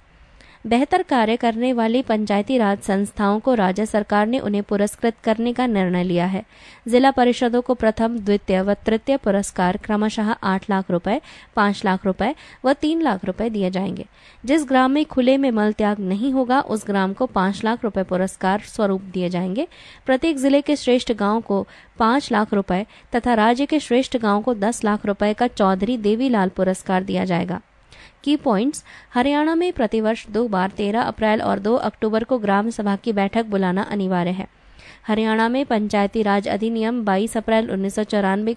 बेहतर कार्य करने वाली पंचायती राज संस्थाओं को राज्य सरकार ने उन्हें पुरस्कृत करने का निर्णय लिया है जिला परिषदों को प्रथम द्वितीय व तृतीय पुरस्कार क्रमशः आठ लाख रुपए पांच लाख रुपए व तीन लाख रुपए दिए जाएंगे जिस ग्राम में खुले में मल त्याग नहीं होगा उस ग्राम को पांच लाख रुपए पुरस्कार स्वरूप दिए जाएंगे प्रत्येक जिले के श्रेष्ठ गांव को पांच लाख रुपए तथा राज्य के श्रेष्ठ गांव को दस लाख रुपए का चौधरी देवीलाल पुरस्कार दिया जाएगा की पॉइंट्स हरियाणा में प्रतिवर्ष दो बार तेरह अप्रैल और दो अक्टूबर को ग्राम सभा की बैठक बुलाना अनिवार्य है हरियाणा में पंचायती राज अधिनियम 22 अप्रैल उन्नीस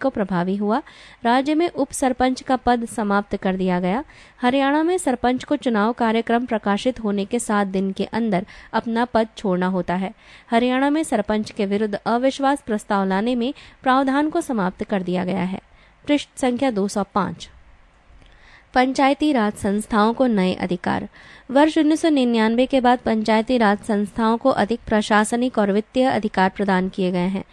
को प्रभावी हुआ राज्य में उप सरपंच का पद समाप्त कर दिया गया हरियाणा में सरपंच को चुनाव कार्यक्रम प्रकाशित होने के सात दिन के अंदर अपना पद छोड़ना होता है हरियाणा में सरपंच के विरुद्ध अविश्वास प्रस्ताव लाने में प्रावधान को समाप्त कर दिया गया है पृष्ठ संख्या दो सौ पांच पंचायती राज संस्थाओं को नए अधिकार वर्ष उन्नीस के बाद पंचायती राज संस्थाओं को अधिक प्रशासनिक और वित्तीय अधिकार प्रदान किए गए हैं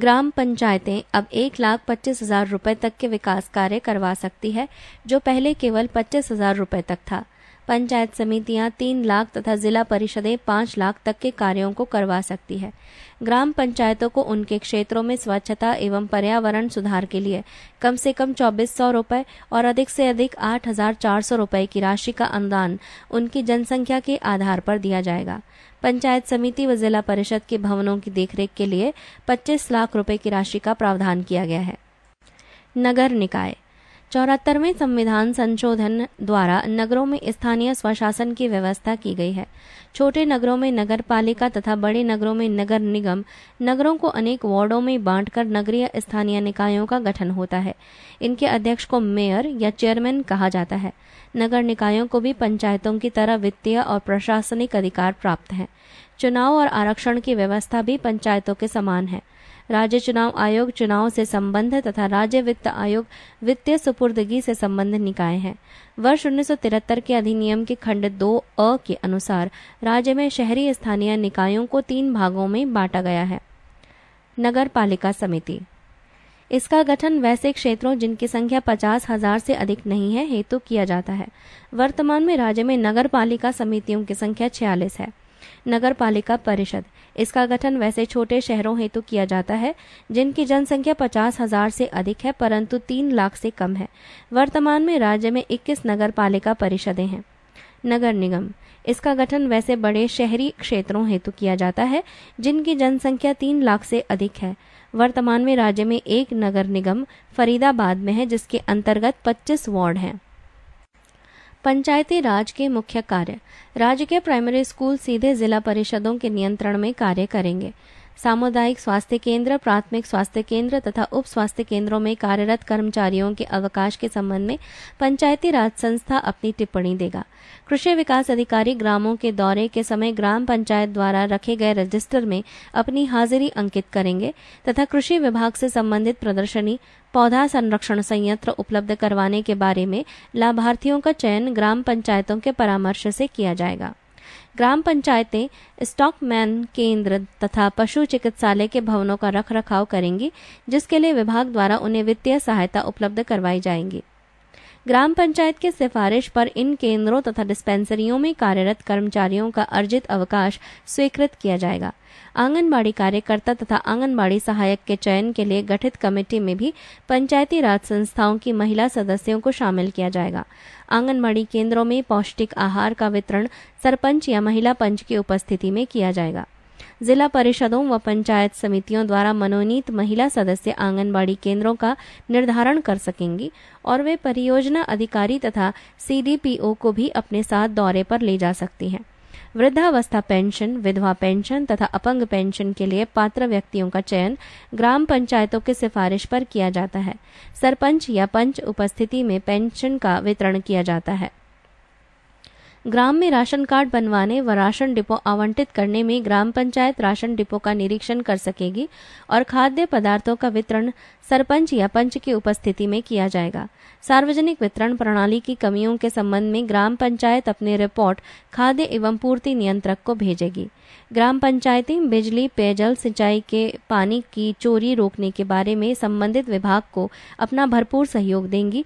ग्राम पंचायतें अब एक लाख पच्चीस हजार रूपए तक के विकास कार्य करवा सकती है जो पहले केवल पच्चीस हजार रूपए तक था पंचायत समितियां तीन लाख तथा जिला परिषदें पाँच लाख तक के कार्यों को करवा सकती है ग्राम पंचायतों को उनके क्षेत्रों में स्वच्छता एवं पर्यावरण सुधार के लिए कम से कम चौबीस सौ रूपए और अधिक से अधिक आठ हजार चार सौ रूपए की राशि का अनुदान उनकी जनसंख्या के आधार पर दिया जाएगा पंचायत समिति व जिला परिषद के भवनों की देखरेख के लिए 25 लाख रुपए की राशि का प्रावधान किया गया है नगर निकाय चौहत्तरवें संविधान संशोधन द्वारा नगरों में स्थानीय स्वशासन की व्यवस्था की गई है छोटे नगरों में नगर पालिका तथा बड़े नगरों में नगर निगम नगरों को अनेक वार्डो में बांटकर नगरीय स्थानीय निकायों का गठन होता है इनके अध्यक्ष को मेयर या चेयरमैन कहा जाता है नगर निकायों को भी पंचायतों की तरह वित्तीय और प्रशासनिक अधिकार प्राप्त हैं चुनाव और आरक्षण की व्यवस्था भी पंचायतों के समान है राज्य चुनाव आयोग चुनाव से संबंध तथा राज्य वित्त आयोग वित्तीय सुपुर्दगी से संबंध निकाय हैं वर्ष 1973 के अधिनियम के खंड दो अ के अनुसार राज्य में शहरी स्थानीय निकायों को तीन भागों में बांटा गया है नगर पालिका समिति इसका गठन वैसे क्षेत्रों जिनकी संख्या पचास हजार से अधिक नहीं है हेतु तो किया जाता है वर्तमान में राज्य में नगर पालिका समितियों की संख्या छियालीस है नगर पालिका परिषद इसका गठन वैसे छोटे शहरों हेतु किया जाता है जिनकी जनसंख्या पचास हजार से अधिक है परंतु तीन लाख से कम है वर्तमान में राज्य में इक्कीस नगर पालिका परिषदें हैं नगर निगम इसका गठन वैसे बड़े शहरी क्षेत्रों हेतु किया जाता है जिनकी जनसंख्या तीन लाख से अधिक है वर्तमान में राज्य में एक नगर निगम फरीदाबाद में है जिसके अंतर्गत 25 वार्ड हैं पंचायती राज के मुख्य कार्य राज्य के प्राइमरी स्कूल सीधे जिला परिषदों के नियंत्रण में कार्य करेंगे सामुदायिक स्वास्थ्य केंद्र प्राथमिक स्वास्थ्य केंद्र तथा उप स्वास्थ्य केंद्रों में कार्यरत कर्मचारियों के अवकाश के संबंध में पंचायती राज संस्था अपनी टिप्पणी देगा कृषि विकास अधिकारी ग्रामों के दौरे के समय ग्राम पंचायत द्वारा रखे गए रजिस्टर में अपनी हाजिरी अंकित करेंगे तथा कृषि विभाग से संबंधित प्रदर्शनी पौधा संरक्षण संयंत्र उपलब्ध करवाने के बारे में लाभार्थियों का चयन ग्राम पंचायतों के परामर्श से किया जाएगा ग्राम पंचायतें स्टॉकमैन केंद्र तथा पशु चिकित्सालय के भवनों का रख रखाव करेंगी जिसके लिए विभाग द्वारा उन्हें वित्तीय सहायता उपलब्ध करवाई जाएंगी ग्राम पंचायत के सिफारिश पर इन केंद्रों तथा डिस्पेंसरियों में कार्यरत कर्मचारियों का अर्जित अवकाश स्वीकृत किया जाएगा आंगनबाड़ी कार्यकर्ता तथा आंगनबाड़ी सहायक के चयन के लिए गठित कमेटी में भी पंचायती राज संस्थाओं की महिला सदस्यों को शामिल किया जाएगा आंगनबाड़ी केंद्रों में पौष्टिक आहार का वितरण सरपंच या महिला पंच की उपस्थिति में किया जाएगा जिला परिषदों व पंचायत समितियों द्वारा मनोनीत महिला सदस्य आंगनबाड़ी केंद्रों का निर्धारण कर सकेंगी और वे परियोजना अधिकारी तथा सीडीपीओ को भी अपने साथ दौरे पर ले जा सकती हैं वृद्धावस्था पेंशन विधवा पेंशन तथा अपंग पेंशन के लिए पात्र व्यक्तियों का चयन ग्राम पंचायतों के सिफारिश पर किया जाता है सरपंच या पंच उपस्थिति में पेंशन का वितरण किया जाता है ग्राम में राशन कार्ड बनवाने व राशन डिपो आवंटित करने में ग्राम पंचायत राशन डिपो का निरीक्षण कर सकेगी और खाद्य पदार्थों का वितरण सरपंच या पंच की उपस्थिति में किया जाएगा सार्वजनिक वितरण प्रणाली की कमियों के संबंध में ग्राम पंचायत अपनी रिपोर्ट खाद्य एवं पूर्ति नियंत्रक को भेजेगी ग्राम पंचायतें बिजली पेयजल सिंचाई के पानी की चोरी रोकने के बारे में संबंधित विभाग को अपना भरपूर सहयोग देंगी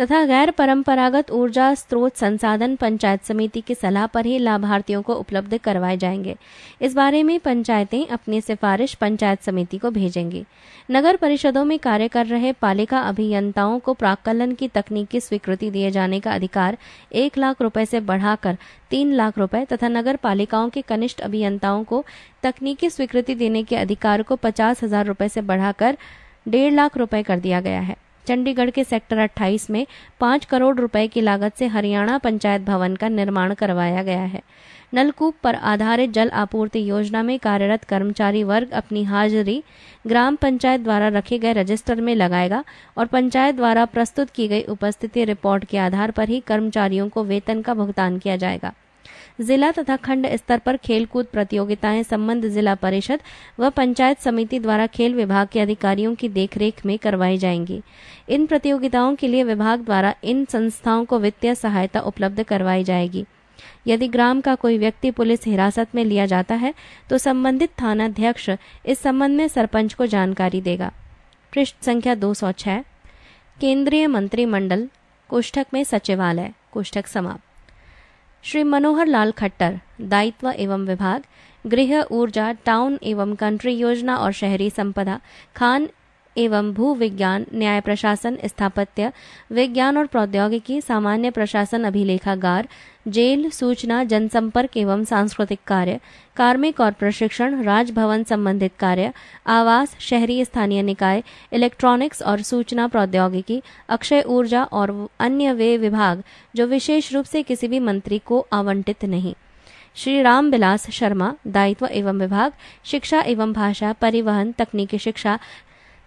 तथा गैर परंपरागत ऊर्जा स्रोत संसाधन पंचायत समिति की सलाह पर ही लाभार्थियों को उपलब्ध करवाए जाएंगे इस बारे में पंचायतें अपनी सिफारिश पंचायत समिति को भेजेंगी नगर परिषदों में कार्य कर रहे पालिका अभियंताओं को प्राकलन की तकनीकी स्वीकृति दिए जाने का अधिकार एक लाख रुपए से बढ़ाकर तीन लाख रुपए तथा नगर पालिकाओं के कनिष्ठ अभियंताओं को तकनीकी स्वीकृति देने के अधिकार को पचास हजार रुपए से बढ़ाकर डेढ़ लाख रुपए कर दिया गया है चंडीगढ़ के सेक्टर 28 में पाँच करोड़ रुपए की लागत से हरियाणा पंचायत भवन का निर्माण करवाया गया है नलकूप पर आधारित जल आपूर्ति योजना में कार्यरत कर्मचारी वर्ग अपनी हाजिरी ग्राम पंचायत द्वारा रखे गए रजिस्टर में लगाएगा और पंचायत द्वारा प्रस्तुत की गई उपस्थिति रिपोर्ट के आधार पर ही कर्मचारियों को वेतन का भुगतान किया जाएगा जिला तथा खंड स्तर पर खेलकूद प्रतियोगिताएं संबंध जिला परिषद व पंचायत समिति द्वारा खेल विभाग के अधिकारियों की देखरेख में करवाई जाएंगी इन प्रतियोगिताओं के लिए विभाग द्वारा इन संस्थाओं को वित्तीय सहायता उपलब्ध करवाई जाएगी यदि ग्राम का कोई व्यक्ति पुलिस हिरासत में लिया जाता है तो संबंधित थानाध्यक्ष इस संबंध में सरपंच को जानकारी देगा पृष्ठ संख्या 206 केंद्रीय मंत्रिमंडल कोष्ठक में सचिवालय कोष्ठक समाप्त श्री मनोहर लाल खट्टर दायित्व एवं विभाग गृह ऊर्जा टाउन एवं कंट्री योजना और शहरी संपदा खान एवं भू विज्ञान न्याय प्रशासन स्थापत्य विज्ञान और प्रौद्योगिकी सामान्य प्रशासन अभिलेखागार जेल सूचना जनसंपर्क एवं सांस्कृतिक कार्य कार्मिक और प्रशिक्षण राजभवन संबंधित कार्य आवास शहरी स्थानीय निकाय इलेक्ट्रॉनिक्स और सूचना प्रौद्योगिकी अक्षय ऊर्जा और अन्य वे विभाग जो विशेष रूप से किसी भी मंत्री को आवंटित नहीं श्री राम बिलास शर्मा दायित्व एवं विभाग शिक्षा एवं भाषा परिवहन तकनीकी शिक्षा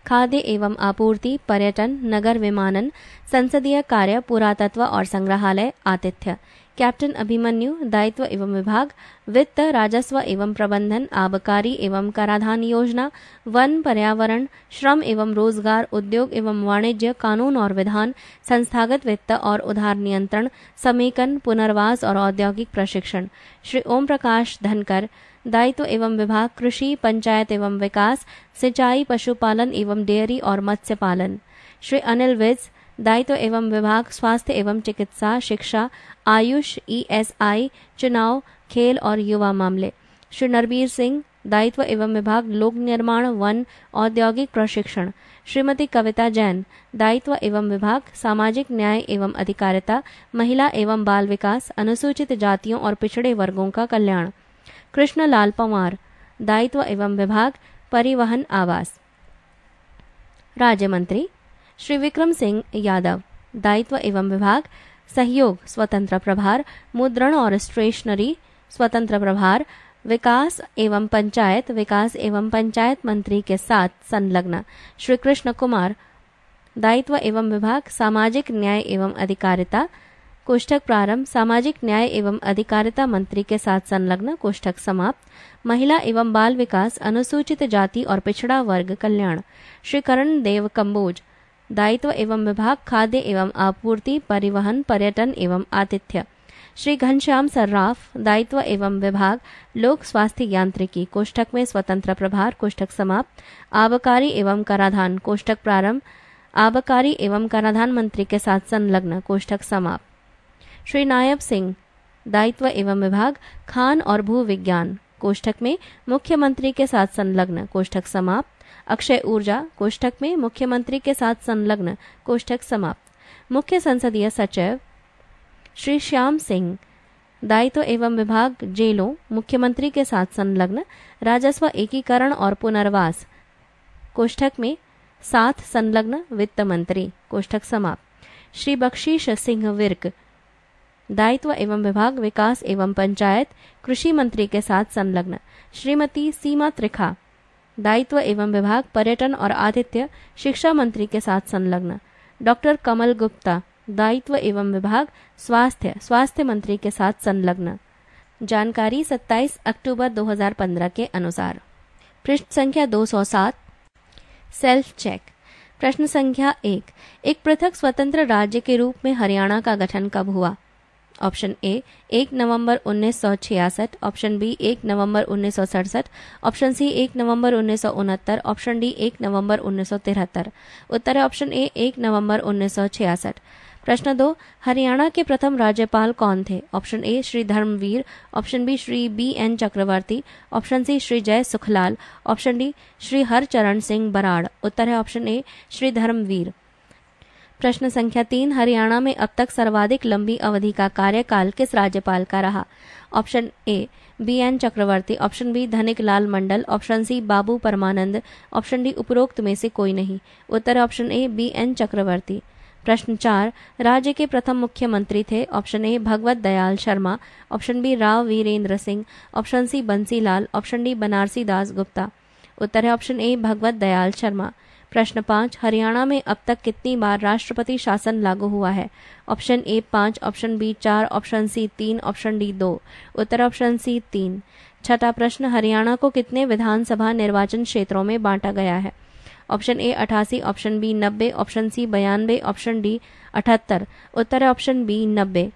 खाद्य एवं आपूर्ति पर्यटन नगर विमानन संसदीय कार्य पुरातत्व और संग्रहालय आतिथ्य कैप्टन अभिमन्यु दायित्व एवं विभाग वित्त राजस्व एवं प्रबंधन आबकारी एवं कराधान योजना वन पर्यावरण श्रम एवं रोजगार उद्योग एवं वाणिज्य कानून और विधान संस्थागत वित्त और उधार नियंत्रण समेकन पुनर्वास और औद्योगिक प्रशिक्षण श्री ओम प्रकाश धनकर दायित्व एवं विभाग कृषि पंचायत एवं विकास सिंचाई पशुपालन एवं डेयरी और मत्स्य पालन श्री अनिल विज दायित्व एवं विभाग स्वास्थ्य एवं चिकित्सा शिक्षा आयुष ईएसआई e चुनाव खेल और युवा मामले श्री नरबीर सिंह दायित्व एवं विभाग लोक निर्माण वन औद्योगिक प्रशिक्षण श्रीमती कविता जैन दायित्व एवं विभाग सामाजिक न्याय एवं अधिकारिता महिला एवं बाल विकास अनुसूचित जातियों और पिछड़े वर्गों का कल्याण कृष्ण लाल पंवार दायित्व एवं विभाग परिवहन आवास राज्य मंत्री श्री विक्रम सिंह यादव दायित्व एवं विभाग सहयोग स्वतंत्र प्रभार मुद्रण और स्टेशनरी स्वतंत्र प्रभार विकास एवं पंचायत विकास एवं पंचायत मंत्री के साथ संलग्न श्री कृष्ण कुमार दायित्व एवं विभाग सामाजिक न्याय एवं अधिकारिता कोष्ठक प्रारंभ सामाजिक न्याय एवं अधिकारिता मंत्री के साथ संलग्न कोष्ठक समाप्त महिला एवं बाल विकास अनुसूचित जाति और पिछड़ा वर्ग कल्याण श्री करण देव कम्बोज दायित्व एवं विभाग खाद्य एवं आपूर्ति परिवहन पर्यटन एवं आतिथ्य श्री घनश्याम सर्राफ दायित्व एवं विभाग लोक स्वास्थ्य यांत्रिकी कोष्ठक में स्वतंत्र प्रभार कोष्ठक समाप्त आबकारी एवं कराधान कोष्ठक प्रारंभ आबकारी एवं कराधान मंत्री के साथ संलग्न कोष्ठक समाप्त श्री नायब सिंह दायित्व एवं विभाग खान और भू विज्ञान कोष्ठक में मुख्यमंत्री के साथ संलग्न कोष्ठक समाप्त अक्षय ऊर्जा कोष्ठक में मुख्यमंत्री के साथ संलग्न कोष्ठक समाप्त मुख्य संसदीय सचिव श्री श्याम सिंह दायित्व एवं विभाग जेलों मुख्यमंत्री के साथ संलग्न राजस्व एकीकरण और पुनर्वास कोष्ठक में साथ संलग्न वित्त मंत्री कोष्ठक समाप्त श्री बख्शीश सिंह विर्क दायित्व एवं विभाग विकास एवं पंचायत कृषि मंत्री के साथ संलग्न श्रीमती सीमा त्रिखा दायित्व एवं विभाग पर्यटन और आदित्य शिक्षा मंत्री के साथ संलग्न डॉक्टर कमल गुप्ता दायित्व एवं विभाग स्वास्थ्य स्वास्थ्य मंत्री के साथ संलग्न जानकारी 27 अक्टूबर 2015 के अनुसार पृष्ठ संख्या 207 सेल्फ चेक प्रश्न संख्या एक एक पृथक स्वतंत्र राज्य के रूप में हरियाणा का गठन कब हुआ ऑप्शन ए एक नवंबर उन्नीस ऑप्शन बी एक नवंबर उन्नीस ऑप्शन सी एक नवंबर उन्नीस ऑप्शन डी एक नवंबर उन्नीस उत्तर है ऑप्शन ए एक नवंबर उन्नीस प्रश्न दो हरियाणा के प्रथम राज्यपाल कौन थे option A Shri Dharamvir option B Shri B N Chakravarti option C Shri Jai Sukhlal option D Shri Harcharan Singh Brar उत्तर है ऑप्शन ए श्री धर्मवीर प्रश्न संख्या तीन हरियाणा में अब तक सर्वाधिक लंबी अवधि का कार्यकाल किस राज्यपाल का रहा option A B N Chakravarti option B Dhanik Lal Mandal option C Babu Parmanand option D उपरोक्त में से कोई नहीं उत्तर option A B N Chakravarti प्रश्न चार राज्य के प्रथम मुख्यमंत्री थे option A Bhagwat Dayal Sharma option B Rao Virendra Singh option C Bansi Lal option D Banarasi Das Gupta उत्तर है ऑप्शन ए भगवत दयाल शर्मा प्रश्न पांच हरियाणा में अब तक कितनी बार राष्ट्रपति शासन लागू हुआ है ऑप्शन ए पांच ऑप्शन बी चार ऑप्शन सी तीन ऑप्शन डी दो उत्तर ऑप्शन सी तीन छठा प्रश्न हरियाणा को कितने विधानसभा निर्वाचन क्षेत्रों में बांटा गया है ऑप्शन ए अठासी ऑप्शन बी नब्बे ऑप्शन सी बयानबे ऑप्शन डी अठहत्तर उत्तर ऑप्शन बी नब्बे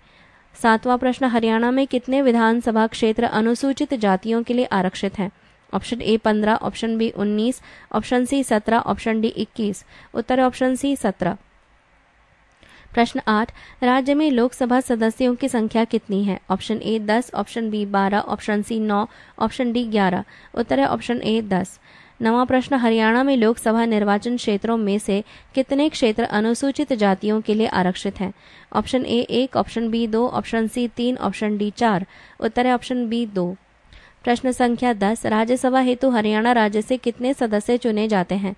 सातवां प्रश्न हरियाणा में कितने विधानसभा क्षेत्र अनुसूचित जातियों के लिए आरक्षित हैं ऑप्शन ए पंद्रह ऑप्शन बी उन्नीस ऑप्शन सी सत्रह ऑप्शन डी इक्कीस उत्तर ऑप्शन सी सत्रह प्रश्न आठ राज्य में लोकसभा सदस्यों की संख्या कितनी है ऑप्शन ए दस ऑप्शन बी बारह ऑप्शन सी नौ ऑप्शन डी ग्यारह उत्तर है ऑप्शन ए दस नवा प्रश्न हरियाणा में लोकसभा निर्वाचन क्षेत्रों में से कितने क्षेत्र अनुसूचित जातियों के लिए आरक्षित हैं ऑप्शन ए एक ऑप्शन बी दो ऑप्शन सी तीन ऑप्शन डी चार उत्तर है ऑप्शन बी दो प्रश्न संख्या दस राज्यसभा हेतु हरियाणा राज्य से कितने सदस्य चुने जाते हैं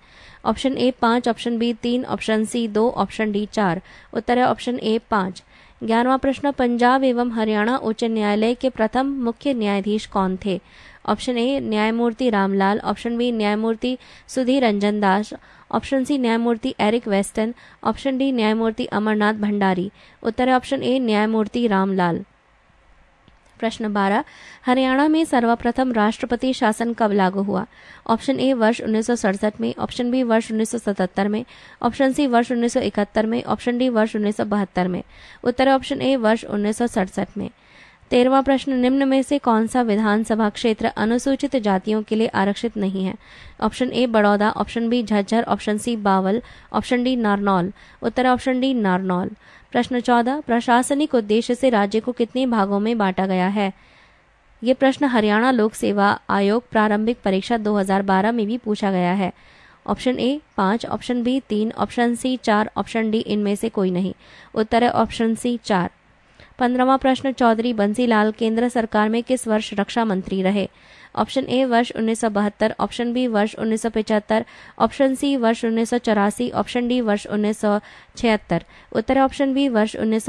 ऑप्शन ए पांच ऑप्शन बी तीन ऑप्शन सी दो ऑप्शन डी चार उत्तर है ऑप्शन ए पांच ग्यारहवा प्रश्न पंजाब एवं हरियाणा उच्च न्यायालय के प्रथम मुख्य न्यायाधीश कौन थे ऑप्शन ए न्यायमूर्ति रामलाल ऑप्शन बी न्यायमूर्ति सुधीर रंजन दास ऑप्शन सी न्यायमूर्ति एरिक वेस्टन ऑप्शन डी न्यायमूर्ति अमरनाथ भंडारी उत्तर है ऑप्शन ए न्यायमूर्ति रामलाल प्रश्न बारह हरियाणा में सर्वप्रथम राष्ट्रपति शासन कब लागू हुआ ऑप्शन ए वर्ष उन्नीस में ऑप्शन बी वर्ष उन्नीस में ऑप्शन सी वर्ष उन्नीस में ऑप्शन डी वर्ष उन्नीस में उत्तर ऑप्शन ए वर्ष उन्नीस में तेरवा प्रश्न निम्न में से कौन सा विधानसभा क्षेत्र अनुसूचित जातियों के लिए आरक्षित नहीं है option A Baroda option B Jhajjar option C Bawal option D Narnaul उत्तर ऑप्शन डी नारनौल प्रश्न चौदह प्रशासनिक उद्देश्य से राज्य को कितने भागों में बांटा गया है ये प्रश्न हरियाणा लोक सेवा आयोग प्रारंभिक परीक्षा 2012 में भी पूछा गया है ऑप्शन ए पांच ऑप्शन बी तीन ऑप्शन सी चार ऑप्शन डी इनमें से कोई नहीं उत्तर है ऑप्शन सी चार पंद्रवा प्रश्न चौधरी बंसीलाल केंद्र सरकार में किस वर्ष रक्षा मंत्री रहे ऑप्शन ए वर्ष उन्नीस ऑप्शन बी वर्ष उन्नीस ऑप्शन सी वर्ष उन्नीस ऑप्शन डी वर्ष उन्नीस उत्तर ऑप्शन बी वर्ष उन्नीस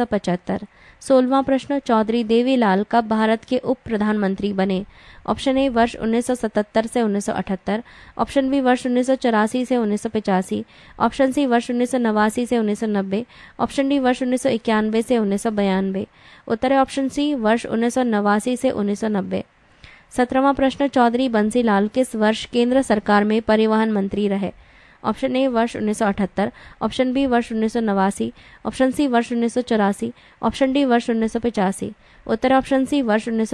सोलवा प्रश्न चौधरी देवीलाल कब भारत के उप प्रधानमंत्री बने ऑप्शन ए वर्ष 1977 से 1978 ऑप्शन बी वर्ष उन्नीस से उन्नीस ऑप्शन सी वर्ष उन्नीस से उन्नीस ऑप्शन डी वर्ष उन्नीस से उन्नीस उत्तर है ऑप्शन सी वर्ष उन्नीस से उन्नीस सत्रहवा प्रश्न चौधरी बंसीलाल किस वर्ष केंद्र सरकार में परिवहन मंत्री रहे ऑप्शन ए वर्ष 1978 ऑप्शन बी वर्ष उन्नीस ऑप्शन सी वर्ष उन्नीस ऑप्शन डी वर्ष उन्नीस उत्तर ऑप्शन सी वर्ष उन्नीस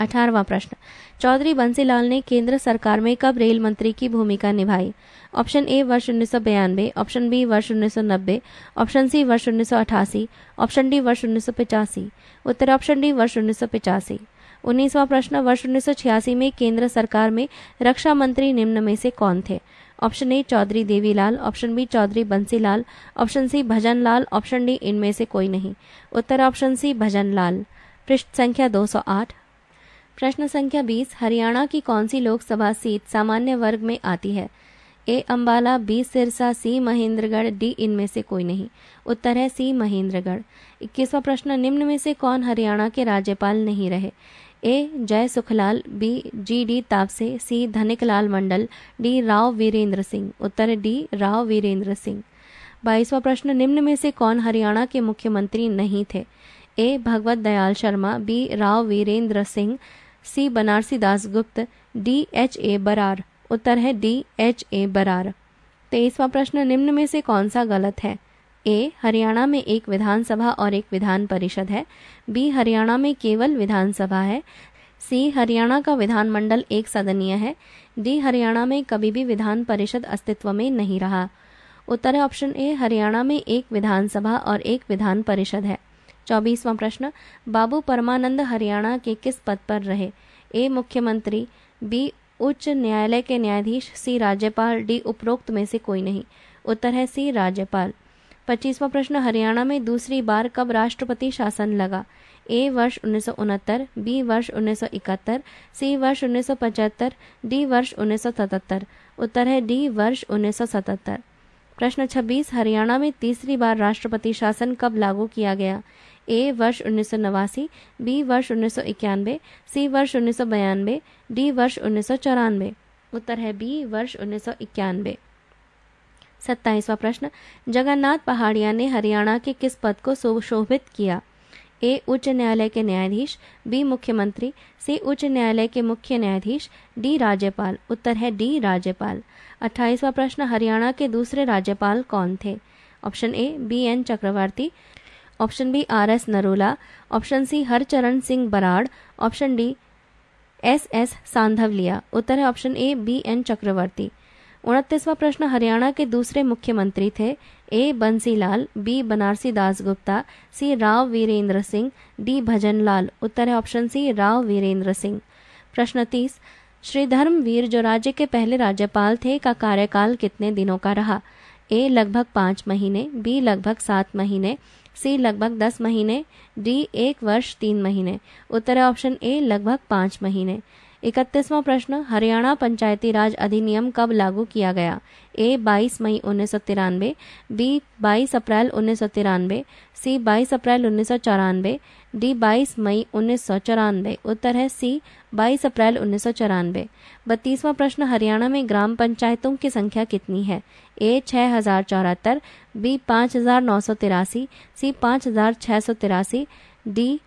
अठारवा प्रश्न चौधरी बंसीलाल ने केंद्र सरकार में कब रेल मंत्री की भूमिका निभाई ऑप्शन ए वर्ष उन्नीस ऑप्शन बी वर्ष उन्नीस ऑप्शन सी वर्ष उन्नीस ऑप्शन डी वर्ष उन्नीस उत्तर ऑप्शन डी वर्ष उन्नीस उन्नीसवा प्रश्न वर्ष उन्नीस में केंद्र सरकार में रक्षा मंत्री निम्न में से कौन थे option A Chaudhary Devilal option B Chaudhary Bansilal option C Bhajan Lal option D इनमें से कोई नहीं उत्तर ऑप्शन सी भजन लाल पृष्ठ संख्या 208 प्रश्न संख्या 20 हरियाणा की कौन सी लोकसभा सीट सामान्य वर्ग में आती है A Ambala B Sirsa C Mahendragarh D इनमें से कोई नहीं उत्तर है सी महेंद्रगढ़ इक्कीसवा प्रश्न निम्न में से कौन हरियाणा के राज्यपाल नहीं रहे A Jai Sukhlal B G D Tapase C Dhaniklal Mandal D Rao Virendra Singh उत्तर डी राव वीरेंद्र सिंह बाईसवा प्रश्न निम्न में से कौन हरियाणा के मुख्यमंत्री नहीं थे A Bhagwat Dayal Sharma B Rao Virendra Singh C Banarasi Das Gupta D H A Brar उत्तर है डी एच ए बरार तेईसवा प्रश्न निम्न में से कौन सा गलत है ए हरियाणा में एक विधानसभा और एक विधान परिषद है बी हरियाणा में केवल विधानसभा है सी हरियाणा का विधानमंडल एक सदनीय है डी हरियाणा में कभी भी विधान परिषद अस्तित्व में नहीं रहा उत्तर है ऑप्शन ए हरियाणा में एक विधानसभा और एक विधान परिषद है चौबीसवां प्रश्न बाबू परमानंद हरियाणा के किस पद पर रहे ए मुख्यमंत्री बी उच्च न्यायालय के न्यायाधीश सी राज्यपाल डी उपरोक्त में से कोई नहीं उत्तर है सी राज्यपाल पच्चीसवा प्रश्न हरियाणा में दूसरी बार कब राष्ट्रपति शासन लगा ए वर्ष उन्नीस बी वर्ष उन्नीस सी वर्ष उन्नीस डी वर्ष उन्नीस उत्तर है डी वर्ष उन्नीस प्रश्न 26 हरियाणा में तीसरी बार राष्ट्रपति शासन कब लागू किया गया ए वर्ष उन्नीस बी वर्ष उन्नीस सी वर्ष उन्नीस डी वर्ष उन्नीस उत्तर है बी वर्ष उन्नीस सत्ताईसवा प्रश्न जगन्नाथ पहाड़िया ने हरियाणा के किस पद को सुशोभित किया ए उच्च न्यायालय के न्यायाधीश बी मुख्यमंत्री सी उच्च न्यायालय के मुख्य न्यायाधीश डी राज्यपाल उत्तर है डी राज्यपाल अट्ठाईसवा प्रश्न हरियाणा के दूसरे राज्यपाल कौन थे option A B N Chakravarti option B R S Narula option C Harcharan Singh Brar option D S S Sandhawalia उत्तर है option A B N Chakravarti उनतीसवा प्रश्न हरियाणा के दूसरे मुख्यमंत्री थे A Bansilal B Banarasi Das Gupta C Rao Virendra Singh D Bhajan Lal उत्तर है ऑप्शन सी राव वीरेंद्र सिंह प्रश्न तीस श्री धर्मवीर जो राज्य के पहले राज्यपाल थे का कार्यकाल कितने दिनों का रहा ए लगभग पांच महीने बी लगभग सात महीने सी लगभग दस महीने डी एक वर्ष तीन महीने उत्तर है ऑप्शन ए लगभग पांच महीने इकतीसवां प्रश्न हरियाणा पंचायती राज अधिनियम कब लागू किया गया ए 22 मई उन्नीस सौ तिरानवे बी बाईस अप्रैल उन्नीस सौ तिरानवे सी बाईस अप्रैल उन्नीस सौ चौरानवे डी बाईस मई उन्नीस सौ चौरानवे उत्तर है सी बाईस अप्रैल उन्नीस सौ चौरानवे बत्तीसवा प्रश्न हरियाणा में ग्राम पंचायतों की संख्या कितनी है ए छह हजार चौहत्तर बी पाँच हजार नौ सौ तिरासी सी पाँच हजार छह सौ तिरासी डी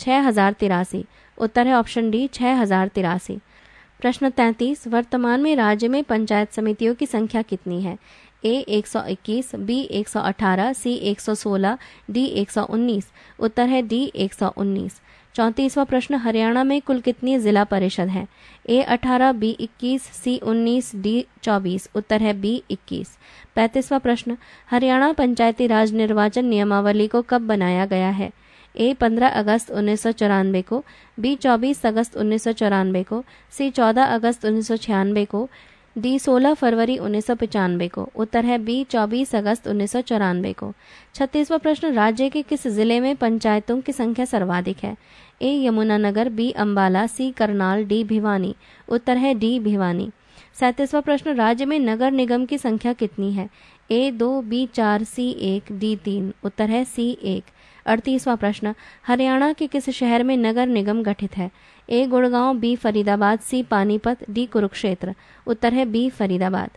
छः हजार तिरासी उत्तर है ऑप्शन डी छः हजार तिरासी प्रश्न तैंतीस वर्तमान में राज्य में पंचायत समितियों की संख्या कितनी है ए 121, बी 118, सी 116, डी 119। उत्तर है डी 119। चौंतीसवा प्रश्न हरियाणा में कुल कितनी जिला परिषद है ए 18, बी 21, सी 19, डी 24। उत्तर है बी 21। पैंतीसवा प्रश्न हरियाणा पंचायती राज निर्वाचन नियमावली को कब बनाया गया है ए 15 अगस्त उन्नीस को बी 24 अगस्त उन्नीस को सी 14 अगस्त उन्नीस को डी 16 फरवरी उन्नीस को उत्तर है बी 24 अगस्त उन्नीस को छत्तीसवा प्रश्न राज्य के किस जिले में पंचायतों की संख्या सर्वाधिक है A Yamunanagar B Ambala C Karnal D Bhiwani उत्तर है डी भिवानी सैतीसवा प्रश्न राज्य में नगर निगम की संख्या कितनी है ए दो बी चार सी एक डी तीन उत्तर है सी एक अड़तीसवां प्रश्न हरियाणा के किस शहर में नगर निगम गठित है A Gurgaon B Faridabad C Panipat D Kurukshetra उत्तर है बी फरीदाबाद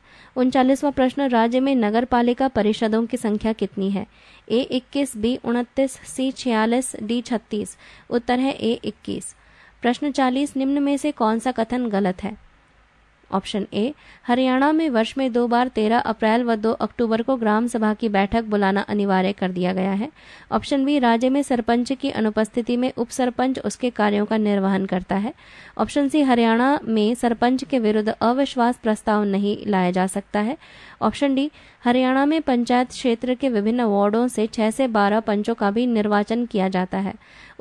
उनचालीसवां प्रश्न राज्य में नगर पालिका परिषदों की संख्या कितनी है ए इक्कीस बी उनतीस सी छियालीस डी छत्तीस उत्तर है ए इक्कीस प्रश्न चालीस निम्न में से कौन सा कथन गलत है ऑप्शन ए हरियाणा में वर्ष में दो बार तेरह अप्रैल व दो अक्टूबर को ग्राम सभा की बैठक बुलाना अनिवार्य कर दिया गया है ऑप्शन बी राज्य में सरपंच की अनुपस्थिति में उप सरपंच उसके कार्यों का निर्वहन करता है ऑप्शन सी हरियाणा में सरपंच के विरुद्ध अविश्वास प्रस्ताव नहीं लाया जा सकता है ऑप्शन डी हरियाणा में पंचायत क्षेत्र के विभिन्न वार्डों से छह से बारह पंचों का भी निर्वाचन किया जाता है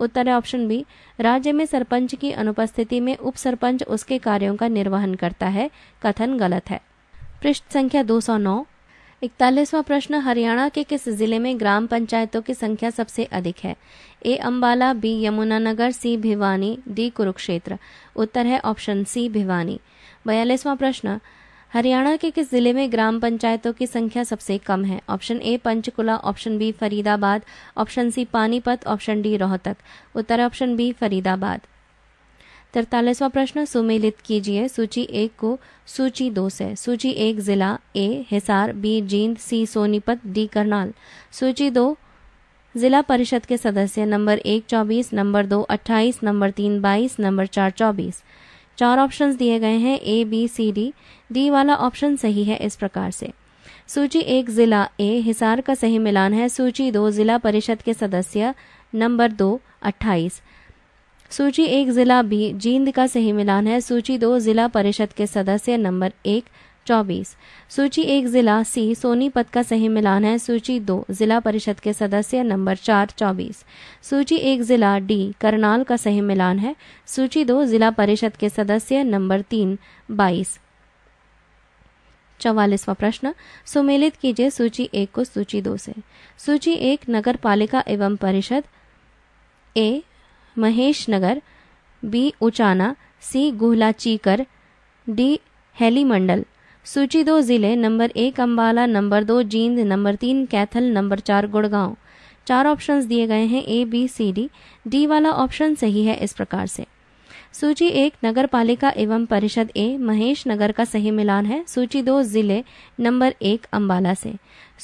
उत्तर है ऑप्शन बी राज्य में सरपंच की अनुपस्थिति में उप सरपंच उसके कार्यों का निर्वहन करता है कथन गलत है पृष्ठ संख्या 209 इकतालीसवा प्रश्न हरियाणा के किस जिले में ग्राम पंचायतों की संख्या सबसे अधिक है A Ambala B Yamunanagar C Bhiwani D Kurukshetra उत्तर है ऑप्शन सी भिवानी बयालीसवा प्रश्न हरियाणा के किस जिले में ग्राम पंचायतों की संख्या सबसे कम है option A Panchkula option B Faridabad option C Panipat option D Rohtak उत्तर ऑप्शन बी फरीदाबाद तिरतालीसवा प्रश्न सुमेलित कीजिए सूची एक को सूची दो से सूची एक जिला A Hisar B Jind C Sonipat D Karnal सूची दो जिला परिषद के सदस्य नंबर एक चौबीस नंबर दो अट्ठाईस नंबर तीन बाईस नंबर चार चौबीस चार ऑप्शंस दिए गए हैं A B C D D वाला ऑप्शन सही है इस प्रकार से सूची एक जिला ए हिसार का सही मिलान है सूची दो जिला परिषद के सदस्य नंबर दो अट्ठाईस सूची एक जिला बी जींद का सही मिलान है सूची दो जिला परिषद के सदस्य नंबर एक चौबीस सूची एक जिला सी सोनीपत का सही मिलान है सूची दो जिला परिषद के सदस्य नंबर चार चौबीस सूची एक जिला डी करनाल का सही मिलान है सूची दो जिला परिषद के सदस्य नंबर तीन बाईस चौवालीसवा प्रश्न सुमेलित कीजिए सूची एक को सूची दो से सूची एक नगर पालिका एवं परिषद A Mahesh Nagar B Uchana C Guhla Cheeka D Hailey Mandal सूची दो ज़िले नंबर एक अम्बाला नंबर दो जींद नंबर तीन कैथल नंबर चार गुड़गांव चार ऑप्शंस दिए गए हैं A B C D D वाला ऑप्शन सही है इस प्रकार से सूची एक नगर पालिका एवं परिषद ए महेश नगर का सही मिलान है सूची दो जिले नंबर एक अम्बाला से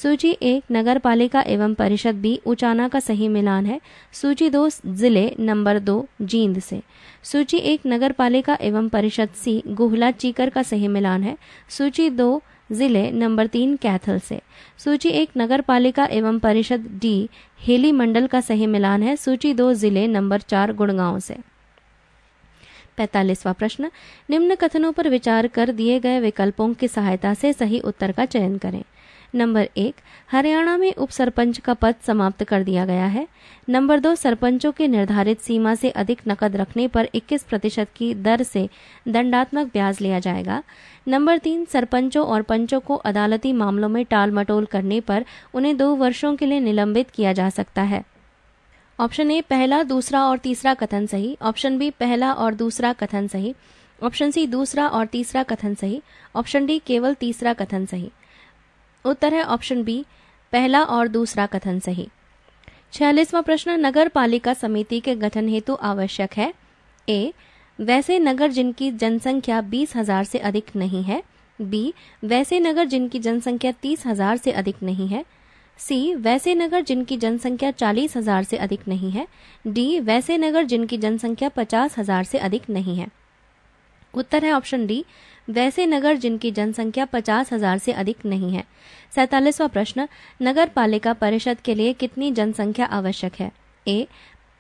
सूची एक नगर पालिका एवं परिषद बी उचाना का सही मिलान है सूची दो जिले नंबर दो जींद से सूची एक नगर पालिका एवं परिषद सी गुहला चीकर का सही मिलान है सूची दो जिले नंबर तीन कैथल से सूची एक नगर पालिका एवं परिषद डी हेली मंडल का सही मिलान है सूची दो जिले नंबर चार गुड़गांव से पैतालीसवा प्रश्न निम्न कथनों पर विचार कर दिए गए विकल्पों की सहायता से सही उत्तर का चयन करें नंबर एक हरियाणा में उप सरपंच का पद समाप्त कर दिया गया है नंबर दो सरपंचों के निर्धारित सीमा से अधिक नकद रखने पर 21 प्रतिशत की दर से दंडात्मक ब्याज लिया जाएगा नंबर तीन सरपंचों और पंचों को अदालती मामलों में टाल मटोल करने पर उन्हें दो वर्षों के लिए निलंबित किया जा सकता है ऑप्शन ए पहला दूसरा और तीसरा कथन सही ऑप्शन बी पहला और दूसरा कथन सही ऑप्शन सी दूसरा और तीसरा कथन सही ऑप्शन डी केवल तीसरा कथन सही उत्तर है ऑप्शन बी पहला और दूसरा कथन सही छियालीसवा प्रश्न नगर पालिका समिति के गठन हेतु आवश्यक है ए वैसे नगर जिनकी जनसंख्या बीस हजार से अधिक नहीं है बी वैसे नगर जिनकी जनसंख्या तीस हजार से अधिक नहीं है सी वैसे नगर जिनकी जनसंख्या चालीस हजार से अधिक नहीं है डी वैसे नगर जिनकी जनसंख्या पचास हजार से अधिक नहीं है उत्तर है ऑप्शन डी वैसे नगर जिनकी जनसंख्या पचास हजार से अधिक नहीं है सैतालीसवा प्रश्न नगर पालिका परिषद के लिए कितनी जनसंख्या आवश्यक है ए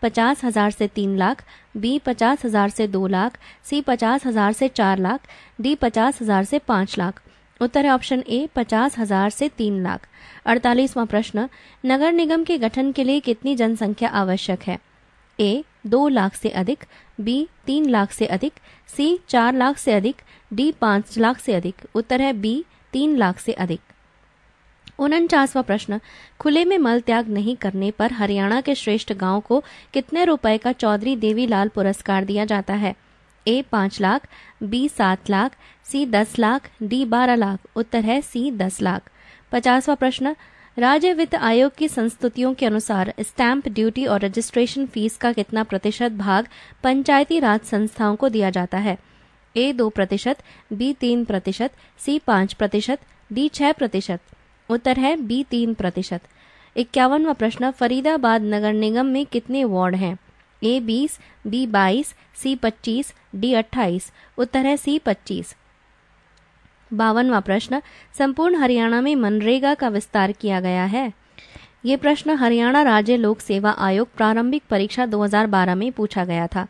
पचास हजार से तीन लाख बी पचास हजार से दो लाख सी पचास हजार से चार लाख डी पचास हजार से पांच लाख उत्तर है ऑप्शन ए पचास हजार से तीन लाख अड़तालीसवा प्रश्न नगर निगम के गठन के लिए कितनी जनसंख्या आवश्यक है ए दो लाख से अधिक बी तीन लाख से अधिक सी चार लाख से अधिक डी पांच लाख से अधिक उत्तर है बी तीन लाख से अधिक उनचासवा प्रश्न खुले में मल त्याग नहीं करने पर हरियाणा के श्रेष्ठ गांव को कितने रुपए का चौधरी देवीलाल पुरस्कार दिया जाता है ए पांच लाख बी सात लाख सी दस लाख डी बारह लाख उत्तर है सी दस लाख पचासवा प्रश्न राज्य वित्त आयोग की संस्तुतियों के अनुसार स्टैंप ड्यूटी और रजिस्ट्रेशन फीस का कितना प्रतिशत भाग पंचायती राज संस्थाओं को दिया जाता है ए दो प्रतिशत बी तीन प्रतिशत सी पाँच प्रतिशत डी छह प्रतिशत उत्तर है बी तीन प्रतिशत इक्यावनवा प्रश्न फरीदाबाद नगर निगम में कितने वार्ड हैं ए बीस बी बाईस सी पच्चीस डी अट्ठाईस उत्तर है सी पच्चीस बावनवा प्रश्न संपूर्ण हरियाणा में मनरेगा का विस्तार किया गया है ये प्रश्न हरियाणा राज्य लोक सेवा आयोग प्रारंभिक परीक्षा 2012 में पूछा गया था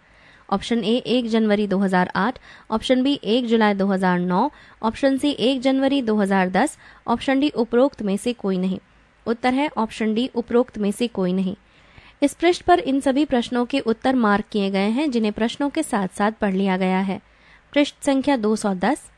ऑप्शन ए एक जनवरी 2008 ऑप्शन बी एक जुलाई 2009 ऑप्शन सी एक जनवरी 2010 ऑप्शन डी उपरोक्त में से कोई नहीं उत्तर है ऑप्शन डी उपरोक्त में से कोई नहीं इस पृष्ठ पर इन सभी प्रश्नों के उत्तर मार्क किए गए हैं जिन्हें प्रश्नों के साथ साथ पढ़ लिया गया है पृष्ठ संख्या 210